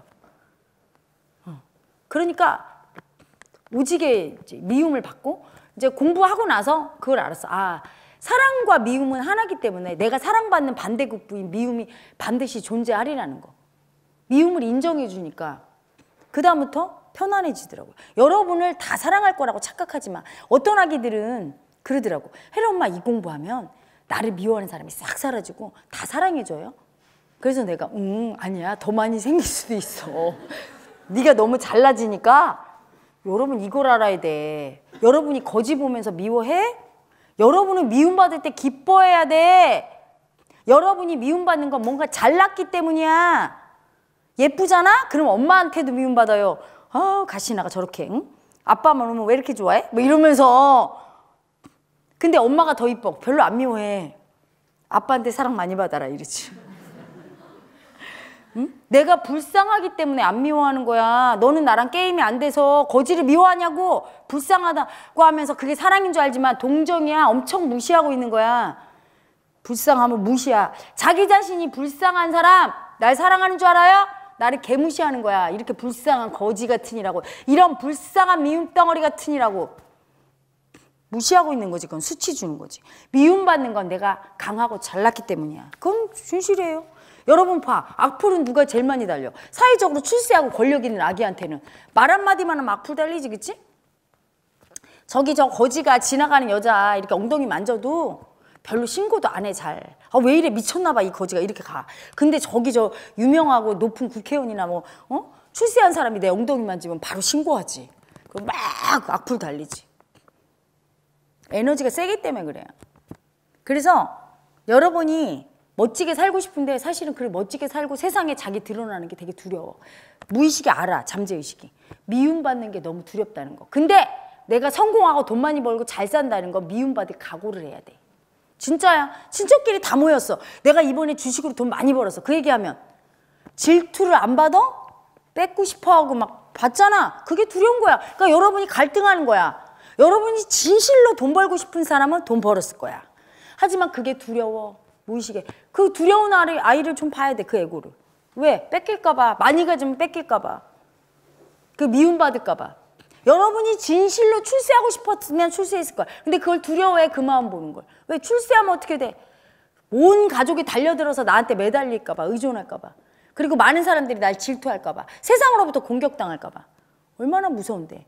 어. 그러니까 오지게 미움을 받고 이제 공부하고 나서 그걸 알았어. 아 사랑과 미움은 하나기 때문에 내가 사랑받는 반대급부인 미움이 반드시 존재하리라는 거. 미움을 인정해 주니까 그 다음부터 편안해지더라고요. 여러분을 다 사랑할 거라고 착각하지만 어떤 아기들은 그러더라고. 혜라 엄마 이 공부하면 나를 미워하는 사람이 싹 사라지고 다 사랑해줘요. 그래서 내가 응 아니야 더 많이 생길 수도 있어. 네가 너무 잘나지니까 여러분 이걸 알아야 돼. 여러분이 거지 보면서 미워해? 여러분은 미움받을 때 기뻐해야 돼. 여러분이 미움받는 건 뭔가 잘났기 때문이야. 예쁘잖아? 그럼 엄마한테도 미움받아요. 아, 가시나가 저렇게. 응? 아빠만 오면 왜 이렇게 좋아해? 뭐 이러면서. 근데 엄마가 더 이뻐. 별로 안 미워해. 아빠한테 사랑 많이 받아라 이러지. 응? 내가 불쌍하기 때문에 안 미워하는 거야. 너는 나랑 게임이 안 돼서 거지를 미워하냐고 불쌍하다고 하면서 그게 사랑인 줄 알지만 동정이야. 엄청 무시하고 있는 거야. 불쌍하면 무시야. 자기 자신이 불쌍한 사람 날 사랑하는 줄 알아요? 나를 개무시하는 거야. 이렇게 불쌍한 거지 같으니라고. 이런 불쌍한 미움 덩어리 같으니라고. 무시하고 있는 거지. 그건 수치 주는 거지. 미움받는 건 내가 강하고 잘났기 때문이야. 그건 진실이에요. 여러분 봐. 악플은 누가 제일 많이 달려? 사회적으로 출세하고 권력 있는 아기한테는. 말 한마디만 하면 악플 달리지, 그치? 저기 저 거지가 지나가는 여자 이렇게 엉덩이 만져도 별로 신고도 안 해, 잘. 아왜 이래 미쳤나봐 이 거지가 이렇게 가. 근데 저기 저 유명하고 높은 국회의원이나 뭐 어? 출세한 사람이 내 엉덩이만 지면 바로 신고하지. 그막 악플 달리지. 에너지가 세기 때문에 그래요. 그래서 여러분이 멋지게 살고 싶은데 사실은 그걸 멋지게 살고 세상에 자기 드러나는 게 되게 두려워. 무의식이 알아, 잠재의식이. 미움받는 게 너무 두렵다는 거. 근데 내가 성공하고 돈 많이 벌고 잘 산다는 거 미움받을 각오를 해야 돼. 진짜야. 친척끼리 다 모였어. 내가 이번에 주식으로 돈 많이 벌었어. 그 얘기하면 질투를 안 받아? 뺏고 싶어 하고 막 봤잖아. 그게 두려운 거야. 그러니까 여러분이 갈등하는 거야. 여러분이 진실로 돈 벌고 싶은 사람은 돈 벌었을 거야. 하지만 그게 두려워. 무의식에. 그 두려운 아이, 를좀 봐야 돼. 그 애고를. 왜? 뺏길까 봐. 많이 가지면 뺏길까 봐. 그 미움받을까 봐. 여러분이 진실로 출세하고 싶었으면 출세했을 거야. 근데 그걸 두려워해 그 마음 보는 걸. 왜 출세하면 어떻게 돼? 온 가족이 달려들어서 나한테 매달릴까 봐, 의존할까 봐. 그리고 많은 사람들이 날 질투할까 봐. 세상으로부터 공격당할까 봐. 얼마나 무서운데.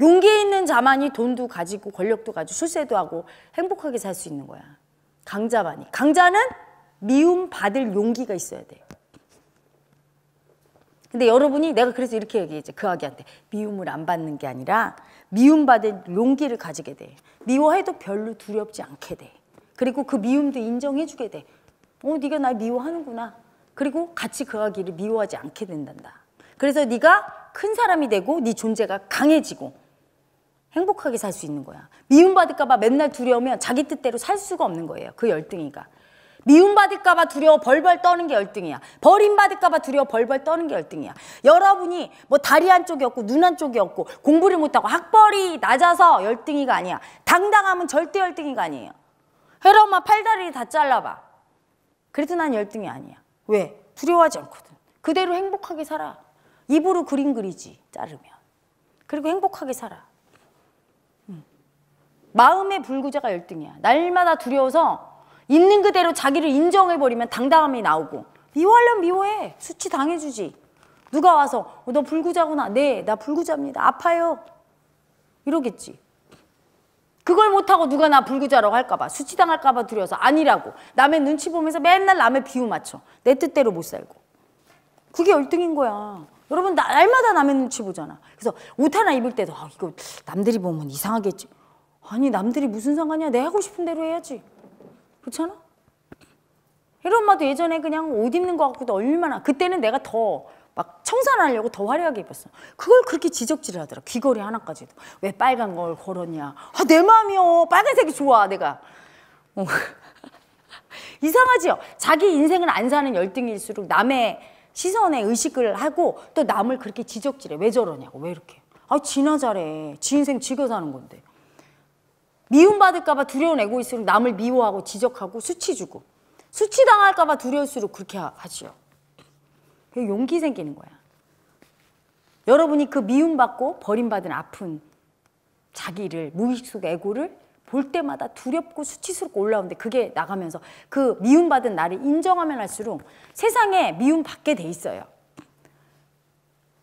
용기 있는 자만이 돈도 가지고 권력도 가지고 출세도 하고 행복하게 살 수 있는 거야. 강자만이. 강자는 미움 받을 용기가 있어야 돼. 근데 여러분이 내가 그래서 이렇게 얘기했지. 그 아기한테 미움을 안 받는 게 아니라 미움받은 용기를 가지게 돼. 미워해도 별로 두렵지 않게 돼. 그리고 그 미움도 인정해주게 돼. 어, 네가 날 미워하는구나. 그리고 같이 그 아기를 미워하지 않게 된단다. 그래서 네가 큰 사람이 되고 네 존재가 강해지고 행복하게 살 수 있는 거야. 미움받을까 봐 맨날 두려우면 자기 뜻대로 살 수가 없는 거예요. 그 열등이가. 미움받을까봐 두려워 벌벌 떠는 게 열등이야. 버림받을까봐 두려워 벌벌 떠는 게 열등이야. 여러분이 뭐 다리 한쪽이 없고 눈 한쪽이 없고 공부를 못하고 학벌이 낮아서 열등이가 아니야. 당당함은 절대 열등이가 아니에요. 헤라마 팔다리다 잘라봐. 그래도 난 열등이 아니야. 왜? 두려워하지 않거든. 그대로 행복하게 살아. 입으로 그림 그리지, 자르면. 그리고 행복하게 살아. 음. 마음의 불구자가 열등이야. 날마다 두려워서 있는 그대로 자기를 인정해버리면 당당함이 나오고 미워하려면 미워해. 수치 당해주지. 누가 와서 어, 너 불구자구나. 네, 나 불구자입니다. 아파요. 이러겠지. 그걸 못하고 누가 나 불구자라고 할까봐 수치당할까봐 두려워서 아니라고 남의 눈치 보면서 맨날 남의 비유 맞춰 내 뜻대로 못 살고 그게 열등인 거야 여러분 날마다 남의 눈치 보잖아 그래서 옷 하나 입을 때도 아 이거 남들이 보면 이상하겠지 아니 남들이 무슨 상관이야 내 하고 싶은 대로 해야지 그렇잖아? 혜리 엄마도 예전에 그냥 옷 입는 거 갖고도 얼마나 그때는 내가 더 막 청산하려고 더 화려하게 입었어. 그걸 그렇게 지적질을 하더라. 귀걸이 하나까지도. 왜 빨간 걸 걸었냐. 아, 내 마음이요. 빨간색이 좋아, 내가. 어. (laughs) 이상하지요? 자기 인생을 안 사는 열등일수록 남의 시선에 의식을 하고 또 남을 그렇게 지적질해. 왜 저러냐고, 왜 이렇게. 아, 지나 잘해. 지 인생 지가 사는 건데. 미움받을까봐 두려운 에고일수록 남을 미워하고 지적하고 수치주고 수치당할까봐 두려울수록 그렇게 하지요. 용기 생기는 거야. 여러분이 그 미움받고 버림받은 아픈 자기를 무의식 속 에고를 볼 때마다 두렵고 수치스럽고 올라오는데 그게 나가면서 그 미움받은 나를 인정하면 할수록 세상에 미움받게 돼 있어요.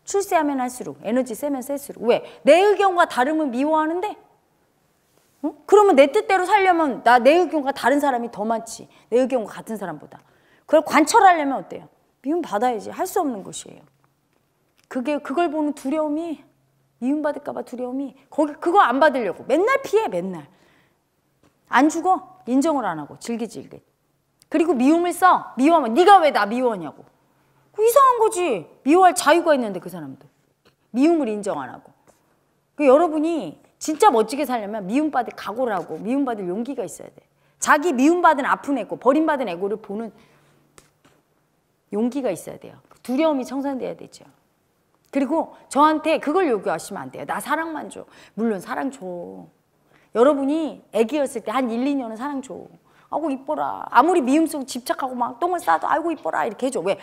출세하면 할수록 에너지 세면 셀수록 왜? 내 의견과 다름을 미워하는데 응? 어? 그러면 내 뜻대로 살려면 나 내 의견과 다른 사람이 더 많지. 내 의견과 같은 사람보다. 그걸 관철하려면 어때요? 미움받아야지. 할 수 없는 것이에요. 그게 그걸 보는 두려움이 미움받을까 봐 두려움이 거기 그거 안 받으려고 맨날 피해 맨날. 안 죽어. 인정을 안 하고 질기질깃 그리고 미움을 써. 미워하면 네가 왜 나 미워하냐고. 그 이상한 거지. 미워할 자유가 있는데 그사람들 미움을 인정 안 하고. 그 여러분이 진짜 멋지게 살려면 미움받을 각오를 하고 미움받을 용기가 있어야 돼. 자기 미움받은 아픈 애고 버림받은 애고를 보는 용기가 있어야 돼요. 두려움이 청산돼야 되죠. 그리고 저한테 그걸 요구하시면 안 돼요. 나 사랑만 줘. 물론 사랑 줘. 여러분이 애기였을 때 한 1, 2년은 사랑 줘. 아고 이뻐라. 아무리 미움 속에 집착하고 막 똥을 싸도 아이고 이뻐라 이렇게 해줘. 왜?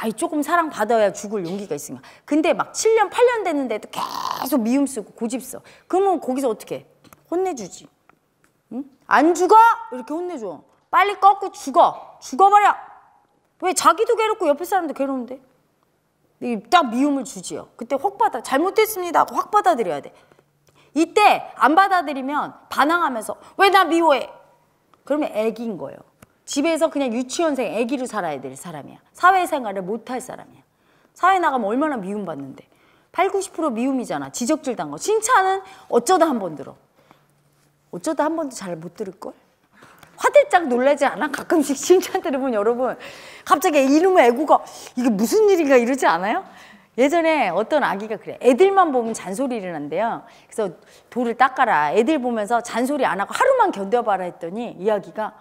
아이 조금 사랑받아야 죽을 용기가 있으니까. 근데 막 7년 8년 됐는데도 계속 미움 쓰고 고집 써. 그러면 거기서 어떻게 혼내주지. 응? 안 죽어? 이렇게 혼내줘. 빨리 꺾고 죽어. 죽어버려. 왜 자기도 괴롭고 옆에 사람도 괴로운데? 딱 미움을 주지요. 그때 확 받아. 잘못했습니다. 확 받아들여야 돼. 이때 안 받아들이면 반항하면서 왜 나 미워해? 그러면 애기인 거예요. 집에서 그냥 유치원생 애기로 살아야 될 사람이야. 사회생활을 못할 사람이야. 사회 나가면 얼마나 미움받는데. 8, 90% 미움이잖아. 지적질 당거. 칭찬은 어쩌다 한 번 들어. 어쩌다 한 번도 잘 못 들을걸? 화들짝 놀라지 않아? 가끔씩 칭찬 들으면 여러분 갑자기 이놈의 애고가 이게 무슨 일인가 이러지 않아요? 예전에 어떤 아기가 그래 애들만 보면 잔소리를 한대요 그래서 돌을 닦아라 애들 보면서 잔소리 안 하고 하루만 견뎌봐라 했더니 이 아기가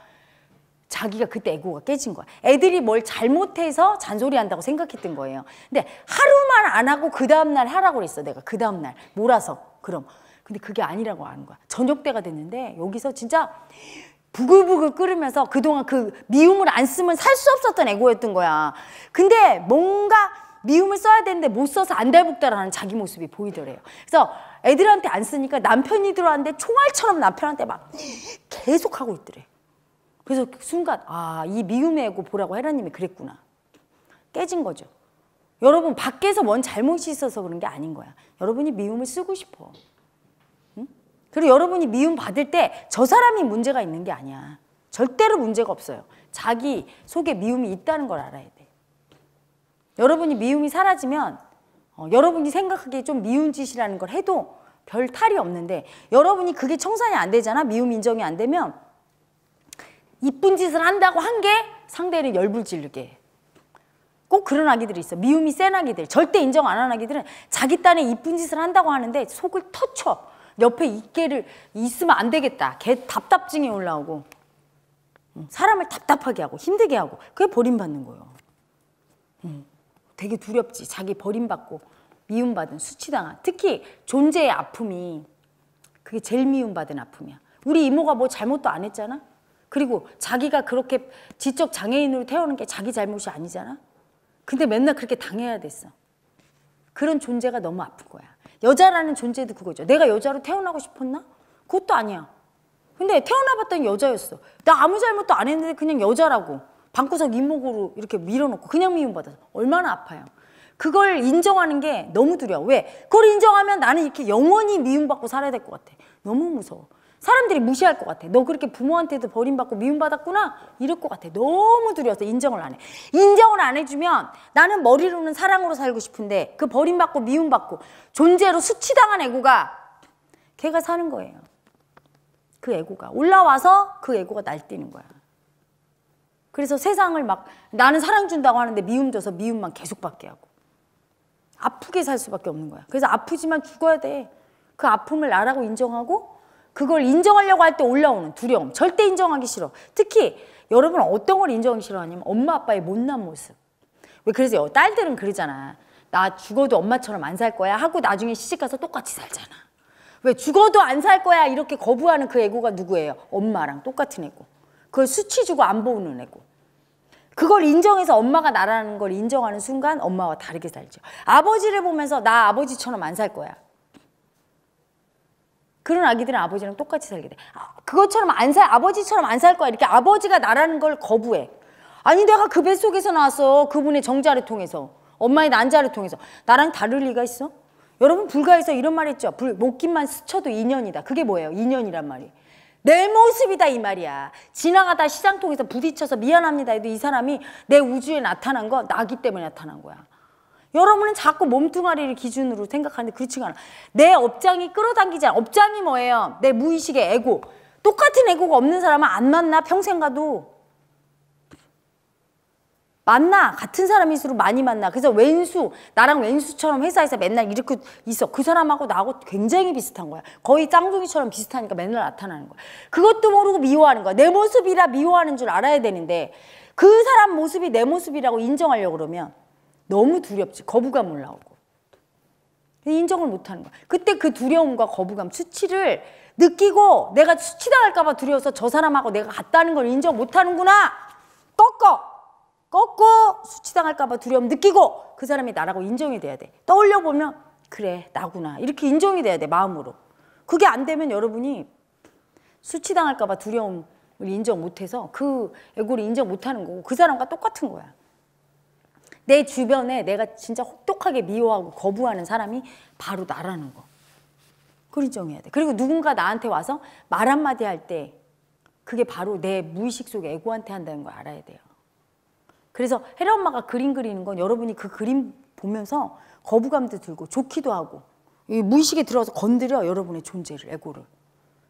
자기가 그때 애고가 깨진 거야 애들이 뭘 잘못해서 잔소리한다고 생각했던 거예요 근데 하루만 안 하고 그 다음날 하라고 그랬어 내가 그 다음날 몰아서 그럼 근데 그게 아니라고 하는 거야 저녁 때가 됐는데 여기서 진짜 부글부글 끓으면서 그동안 그 미움을 안 쓰면 살 수 없었던 애고였던 거야 근데 뭔가 미움을 써야 되는데 못 써서 안달복달하는 자기 모습이 보이더래요. 그래서 애들한테 안 쓰니까 남편이 들어왔는데 총알처럼 남편한테 막 계속 하고 있더래. 그래서 순간 아이 미움의 애고 보라고 헤라님이 그랬구나. 깨진 거죠. 여러분 밖에서 뭔 잘못이 있어서 그런 게 아닌 거야. 여러분이 미움을 쓰고 싶어. 그리고 여러분이 미움 받을 때 저 사람이 문제가 있는 게 아니야. 절대로 문제가 없어요. 자기 속에 미움이 있다는 걸 알아야 돼. 여러분이 미움이 사라지면 어, 여러분이 생각하기에 좀 미운 짓이라는 걸 해도 별 탈이 없는데 여러분이 그게 청산이 안 되잖아 미움 인정이 안 되면 이쁜 짓을 한다고 한 게 상대를 열불질르게 꼭 그런 아기들이 있어 미움이 센 아기들 절대 인정 안 하는 아기들은 자기 딴에 이쁜 짓을 한다고 하는데 속을 터쳐 옆에 있개를 있으면 안 되겠다 개 답답증이 올라오고 사람을 답답하게 하고 힘들게 하고 그게 버림받는 거예요 되게 두렵지. 자기 버림받고 미움받은 수치당한. 특히 존재의 아픔이 그게 제일 미움받은 아픔이야. 우리 이모가 뭐 잘못도 안 했잖아. 그리고 자기가 그렇게 지적 장애인으로 태우는 게 자기 잘못이 아니잖아. 근데 맨날 그렇게 당해야 됐어. 그런 존재가 너무 아픈 거야. 여자라는 존재도 그거죠. 내가 여자로 태어나고 싶었나? 그것도 아니야. 근데 태어나봤더니 여자였어. 나 아무 잘못도 안 했는데 그냥 여자라고. 방구석 이목으로 이렇게 밀어놓고 그냥 미움받아서 얼마나 아파요. 그걸 인정하는 게 너무 두려워. 왜? 그걸 인정하면 나는 이렇게 영원히 미움받고 살아야 될 것 같아. 너무 무서워. 사람들이 무시할 것 같아. 너 그렇게 부모한테도 버림받고 미움받았구나? 이럴 것 같아. 너무 두려워서 인정을 안 해. 인정을 안 해주면 나는 머리로는 사랑으로 살고 싶은데 그 버림받고 미움받고 존재로 수치당한 애고가 걔가 사는 거예요. 그 애고가. 올라와서 그 애고가 날뛰는 거야. 그래서 세상을 막 나는 사랑 준다고 하는데 미움 줘서 미움만 계속 받게 하고 아프게 살 수밖에 없는 거야. 그래서 아프지만 죽어야 돼. 그 아픔을 나라고 인정하고 그걸 인정하려고 할 때 올라오는 두려움. 절대 인정하기 싫어. 특히 여러분 어떤 걸 인정하기 싫어하냐면 엄마 아빠의 못난 모습. 왜 그래서 딸들은 그러잖아. 나 죽어도 엄마처럼 안 살 거야 하고 나중에 시집가서 똑같이 살잖아. 왜 죽어도 안 살 거야 이렇게 거부하는 그 애고가 누구예요? 엄마랑 똑같은 애고. 그걸 수치 주고 안 보는 애고. 그걸 인정해서 엄마가 나라는 걸 인정하는 순간 엄마와 다르게 살죠. 아버지를 보면서 나 아버지처럼 안 살 거야. 그런 아기들은 아버지랑 똑같이 살게 돼. 아, 그것처럼 안 살, 아버지처럼 안 살 거야. 이렇게 아버지가 나라는 걸 거부해. 아니, 내가 그 뱃속에서 나왔어. 그분의 정자를 통해서. 엄마의 난자를 통해서. 나랑 다를 리가 있어? 여러분, 불가에서 이런 말 했죠. 불, 목김만 스쳐도 인연이다. 그게 뭐예요? 인연이란 말이. 에요 내 모습이다 이 말이야. 지나가다 시장 통에서 부딪혀서 미안합니다 해도 이 사람이 내 우주에 나타난 거 나기 때문에 나타난 거야. 여러분은 자꾸 몸뚱아리를 기준으로 생각하는데 그렇지가 않아. 내 업장이 끌어당기지 않아. 업장이 뭐예요? 내 무의식의 에고. 똑같은 에고가 없는 사람은 안 만나 평생 가도. 만나 같은 사람일수록 많이 만나 그래서 왼수 나랑 왼수처럼 회사에서 맨날 이렇게 있어 그 사람하고 나하고 굉장히 비슷한 거야 거의 짱둥이처럼 비슷하니까 맨날 나타나는 거야 그것도 모르고 미워하는 거야 내 모습이라 미워하는 줄 알아야 되는데 그 사람 모습이 내 모습이라고 인정하려고 그러면 너무 두렵지 거부감 올라오고 인정을 못하는 거야 그때 그 두려움과 거부감 수치를 느끼고 내가 수치당할까 봐 두려워서 저 사람하고 내가 같다는 걸 인정 못하는구나 꺾어 꺾고 수치당할까봐 두려움 느끼고 그 사람이 나라고 인정이 돼야 돼. 떠올려 보면 그래 나구나 이렇게 인정이 돼야 돼 마음으로. 그게 안 되면 여러분이 수치당할까봐 두려움을 인정 못해서 그 애고를 인정 못하는 거고 그 사람과 똑같은 거야. 내 주변에 내가 진짜 혹독하게 미워하고 거부하는 사람이 바로 나라는 거. 그걸 인정해야 돼. 그리고 누군가 나한테 와서 말 한마디 할 때 그게 바로 내 무의식 속 애고한테 한다는 걸 알아야 돼요. 그래서 헤라 엄마가 그림 그리는 건 여러분이 그 그림 보면서 거부감도 들고 좋기도 하고 이 무의식에 들어서 가 건드려 여러분의 존재를 에고를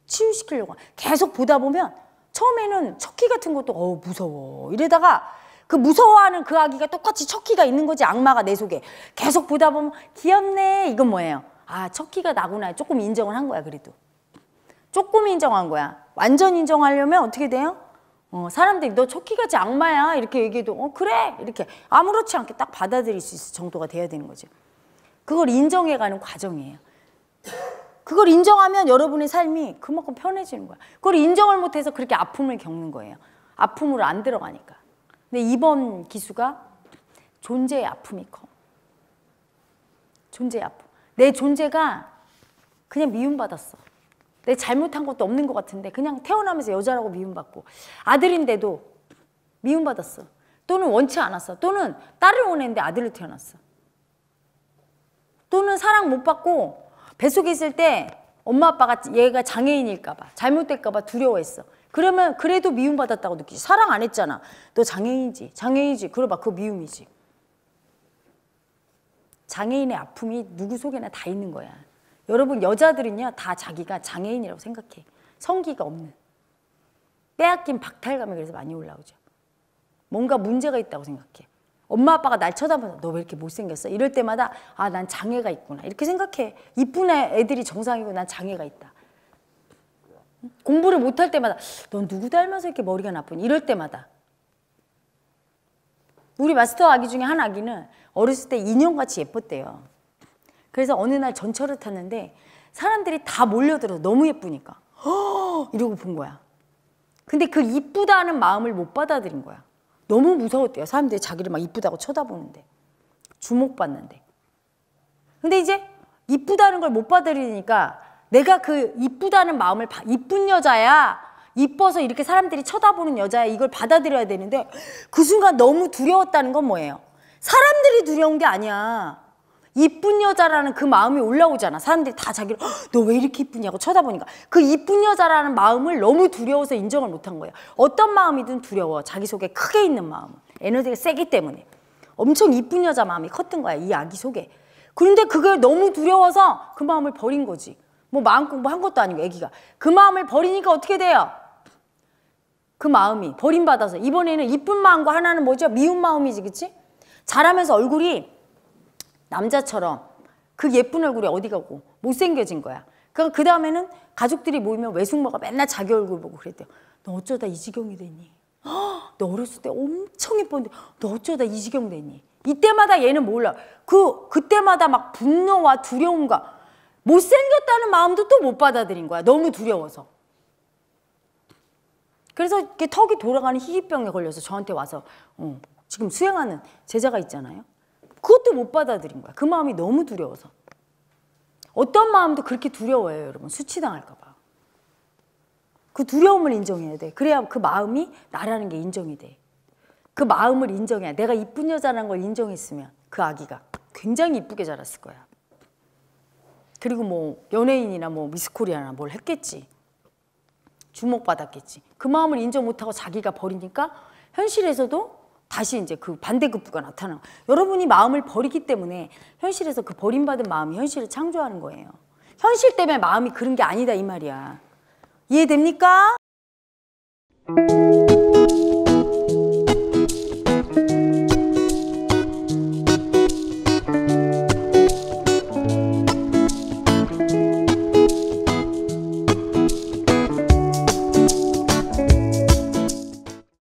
치유시키려고 계속 보다 보면 처음에는 척키 같은 것도 어 무서워 이러다가 그 무서워하는 그 아기가 똑같이 척키가 있는 거지 악마가 내 속에 계속 보다 보면 귀엽네 이건 뭐예요 아 척키가 나구나 조금 인정을 한 거야 그래도 조금 인정한 거야 완전 인정하려면 어떻게 돼요 어, 사람들이 너 초키같이 악마야 이렇게 얘기해도 어 그래 이렇게 아무렇지 않게 딱 받아들일 수 있을 정도가 돼야 되는 거죠. 그걸 인정해가는 과정이에요. 그걸 인정하면 여러분의 삶이 그만큼 편해지는 거야. 그걸 인정을 못해서 그렇게 아픔을 겪는 거예요. 아픔으로 안 들어가니까. 근데 이번 기수가 존재의 아픔이 커. 존재의 아픔. 내 존재가 그냥 미움받았어. 내 잘못한 것도 없는 것 같은데 그냥 태어나면서 여자라고 미움받고 아들인데도 미움받았어. 또는 원치 않았어. 또는 딸을 원했는데 아들로 태어났어. 또는 사랑 못 받고 뱃속에 있을 때 엄마 아빠가 얘가 장애인일까 봐 잘못될까 봐 두려워했어. 그러면 그래도 미움받았다고 느끼지. 사랑 안 했잖아. 너 장애인이지. 장애인이지. 그래 봐. 그 미움이지. 장애인의 아픔이 누구 속에나 다 있는 거야. 여러분 여자들은요 다 자기가 장애인이라고 생각해. 성기가 없는. 빼앗긴 박탈감이 그래서 많이 올라오죠. 뭔가 문제가 있다고 생각해. 엄마 아빠가 날 쳐다보면서 너왜 이렇게 못생겼어? 이럴 때마다 아 난 장애가 있구나 이렇게 생각해. 이쁜 애들이 정상이고 난 장애가 있다. 공부를 못할 때마다 넌 누구 닮아서 이렇게 머리가 나쁘니? 이럴 때마다 우리 마스터 아기 중에 한 아기는 어렸을 때 인형같이 예뻤대요. 그래서 어느 날 전철을 탔는데 사람들이 다 몰려들어 너무 예쁘니까 허! (gasps) 이러고 본 거야. 근데 그 이쁘다는 마음을 못 받아들인 거야. 너무 무서웠대요. 사람들이 자기를 막 이쁘다고 쳐다보는데 주목받는데. 근데 이제 이쁘다는 걸 못 받아들이니까 내가 그 이쁘다는 마음을 이쁜 여자야 이뻐서 이렇게 사람들이 쳐다보는 여자야 이걸 받아들여야 되는데 그 순간 너무 두려웠다는 건 뭐예요? 사람들이 두려운 게 아니야. 이쁜 여자라는 그 마음이 올라오잖아. 사람들이 다 자기를 너 왜 이렇게 이쁘냐고 쳐다보니까 그 이쁜 여자라는 마음을 너무 두려워서 인정을 못한 거예요. 어떤 마음이든 두려워. 자기 속에 크게 있는 마음. 에너지가 세기 때문에. 엄청 이쁜 여자 마음이 컸던 거야. 이 아기 속에. 그런데 그걸 너무 두려워서 그 마음을 버린 거지. 뭐 마음 공부한 뭐 것도 아니고 애기가. 그 마음을 버리니까 어떻게 돼요? 그 마음이 버림받아서 이번에는 이쁜 마음과 하나는 뭐죠? 미운 마음이지 그치? 자라면서 얼굴이 남자처럼 그 예쁜 얼굴이 어디 가고 못생겨진 거야. 그러니까 그 다음에는 가족들이 모이면 외숙모가 맨날 자기 얼굴 보고 그랬대요. 너 어쩌다 이 지경이 됐니? (gasps) 너 어렸을 때 엄청 예뻤는데 너 어쩌다 이 지경 됐니? 이때마다 얘는 몰라. 그 그때마다 막 분노와 두려움과 못생겼다는 마음도 또 못 받아들인 거야. 너무 두려워서. 그래서 이렇게 턱이 돌아가는 희귀병에 걸려서 저한테 와서 어, 지금 수행하는 제자가 있잖아요. 그것도 못 받아들인 거야. 그 마음이 너무 두려워서. 어떤 마음도 그렇게 두려워해요, 여러분. 수치당할까 봐. 그 두려움을 인정해야 돼. 그래야 그 마음이 나라는 게 인정이 돼. 그 마음을 인정해야 내가 이쁜 여자라는 걸 인정했으면 그 아기가 굉장히 이쁘게 자랐을 거야. 그리고 뭐 연예인이나 뭐 미스코리아나 뭘 했겠지. 주목받았겠지. 그 마음을 인정 못하고 자기가 버리니까 현실에서도 다시 이제 그 반대급부가 나타나. 여러분이 마음을 버리기 때문에 현실에서 그 버림받은 마음이 현실을 창조하는 거예요. 현실 때문에 마음이 그런 게 아니다 이 말이야. 이해됩니까?